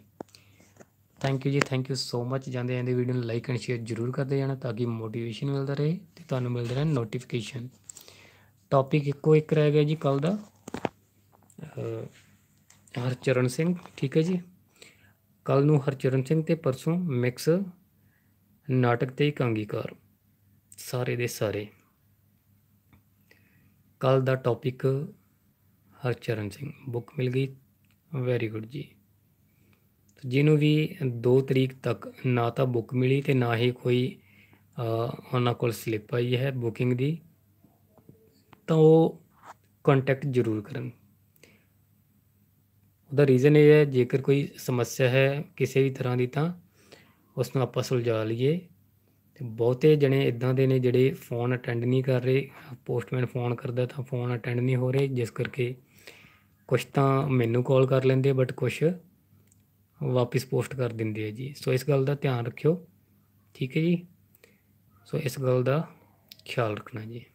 [SPEAKER 1] ਥੈਂਕ ਯੂ ਜੀ ਥੈਂਕ ਯੂ ਸੋ ਮੱਚ ਜਾਂਦੇ ਜਾਂਦੇ ਵੀਡੀਓ ਨੂੰ ਲਾਈਕ ਐਂਡ ਸ਼ੇਅਰ ਜ਼ਰੂਰ ਕਰਦੇ ਜਾਣਾ ਤਾਂ ਕਿ ਮੋਟੀਵੇਸ਼ਨ ਮਿਲਦਾ ਰਹੇ ਤੇ ਤੁਹਾਨੂੰ ਮਿਲਦੇ ਰਹਿਣ ਨੋਟੀਫਿਕੇਸ਼ਨ ਟੌਪਿਕ ਇੱਕੋ ਇੱਕ ਰਹਿ ਗਿਆ ਜੀ ਕੱਲ ਦਾ ਹਰਚਰਨ ਸਿੰਘ ਠੀਕ ਹੈ ਜੀ ਕੱਲ ਨੂੰ ਹਰਚਰਨ ਸਿੰਘ ਤੇ ਪਰਸੋਂ ਮਿਕਸ ਨਾਟਕ ਤੇ ਕਾਂਗੀਕਾਰ ਸਾਰੇ ਦੇ ਸਾਰੇ ਕੱਲ ਦਾ ਟੌਪਿਕ ਹਰਚਰਨ ਸਿੰਘ ਬੁੱਕ ਮਿਲ ਗਈ ਵੈਰੀ ਗੁੱਡ ਜੀ ਜਿਹਨੂੰ ਵੀ 2 ਤਰੀਕ ਤੱਕ ਨਾ ਤਾਂ ਬੁੱਕ ਮਿਲੀ ਤੇ ਨਾ ਹੀ ਕੋਈ ਉਹਨਾਂ ਕੋਲ ਸਲਿੱਪ ਆਈ ਹੈ ਬੁਕਿੰਗ ਦੀ ਤਾਂ ਉਹ ਕੰਟੈਕਟ ਜ਼ਰੂਰ ਕਰਨ ਉਹਦਾ ਰੀਜ਼ਨ ਇਹ ਹੈ ਜੇਕਰ ਕੋਈ ਸਮੱਸਿਆ ਹੈ ਕਿਸੇ ਵੀ ਤਰ੍ਹਾਂ ਦੀ ਤਾਂ ਉਸ ਨੂੰ ਆਪਾਂ ਸੁਲਝਾ ਲਈਏ ਤੇ ਬਹੁਤੇ ਜਣੇ ਇਦਾਂ ਦੇ ਨੇ ਜਿਹੜੇ ਫੋਨ ਅਟੈਂਡ ਨਹੀਂ ਕਰ ਰਹੇ ਪੋਸਟਮੈਨ ਫੋਨ ਕਰਦਾ ਤਾਂ ਫੋਨ ਅਟੈਂਡ ਨਹੀਂ ਹੋ ਰਹੇ ਜਿਸ ਕਰਕੇ ਕੁਝ ਤਾਂ ਮੈਨੂੰ ਕਾਲ ਕਰ ਲੈਂਦੇ ਬਟ ਕੁਝ ਵਾਪਿਸ ਪੋਸਟ ਕਰ ਦਿੰਦੇ ਆ ਜੀ ਸੋ ਇਸ ਗੱਲ ਦਾ ਧਿਆਨ ਰੱਖਿਓ ਠੀਕ ਹੈ ਜੀ ਸੋ ਇਸ ਗੱਲ ਦਾ ਖਿਆਲ ਰੱਖਣਾ ਜੀ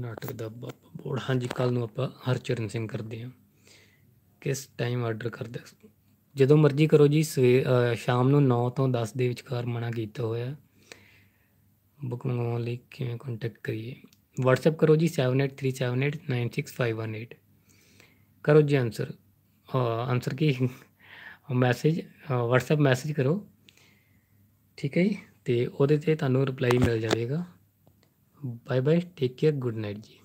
[SPEAKER 1] ਨਾਟਕ ਦਾ ਬਾਬਾ ਬੋੜ ਹਾਂਜੀ ਕੱਲ ਨੂੰ ਆਪਾਂ ਹਰਚਰਨ ਸਿੰਘ ਕਰਦੇ ਹਾਂ ਕਿਸ ਟਾਈਮ ਆਰਡਰ ਕਰਦੇ ਜਦੋਂ ਮਰਜ਼ੀ ਕਰੋ ਜੀ ਸ਼ਾਮ ਨੂੰ 9 ਤੋਂ 10 ਦੇ ਵਿਚਕਾਰ ਮਨਾ ਕੀਤਾ ਹੋਇਆ ਬੁੱਕ ਮੰਗਵਾਉਣ ਲਈ ਕਿਵੇਂ ਕੰਟੈਕਟ ਕਰੀਏ WhatsApp ਕਰੋ ਜੀ 7837896518 ਕਰੋ ਜੀ ਆਨਸਰ ਆਨਸਰ ਕੀ ਮੈਸੇਜ WhatsApp ਮੈਸੇਜ ਕਰੋ ਠੀਕ ਹੈ ਜੀ ਤੇ ਉਹਦੇ ਤੇ ਤੁਹਾਨੂੰ ਰਿਪਲਾਈ ਮਿਲ ਜਾਵੇਗਾ bye bye take care good night ਜੀ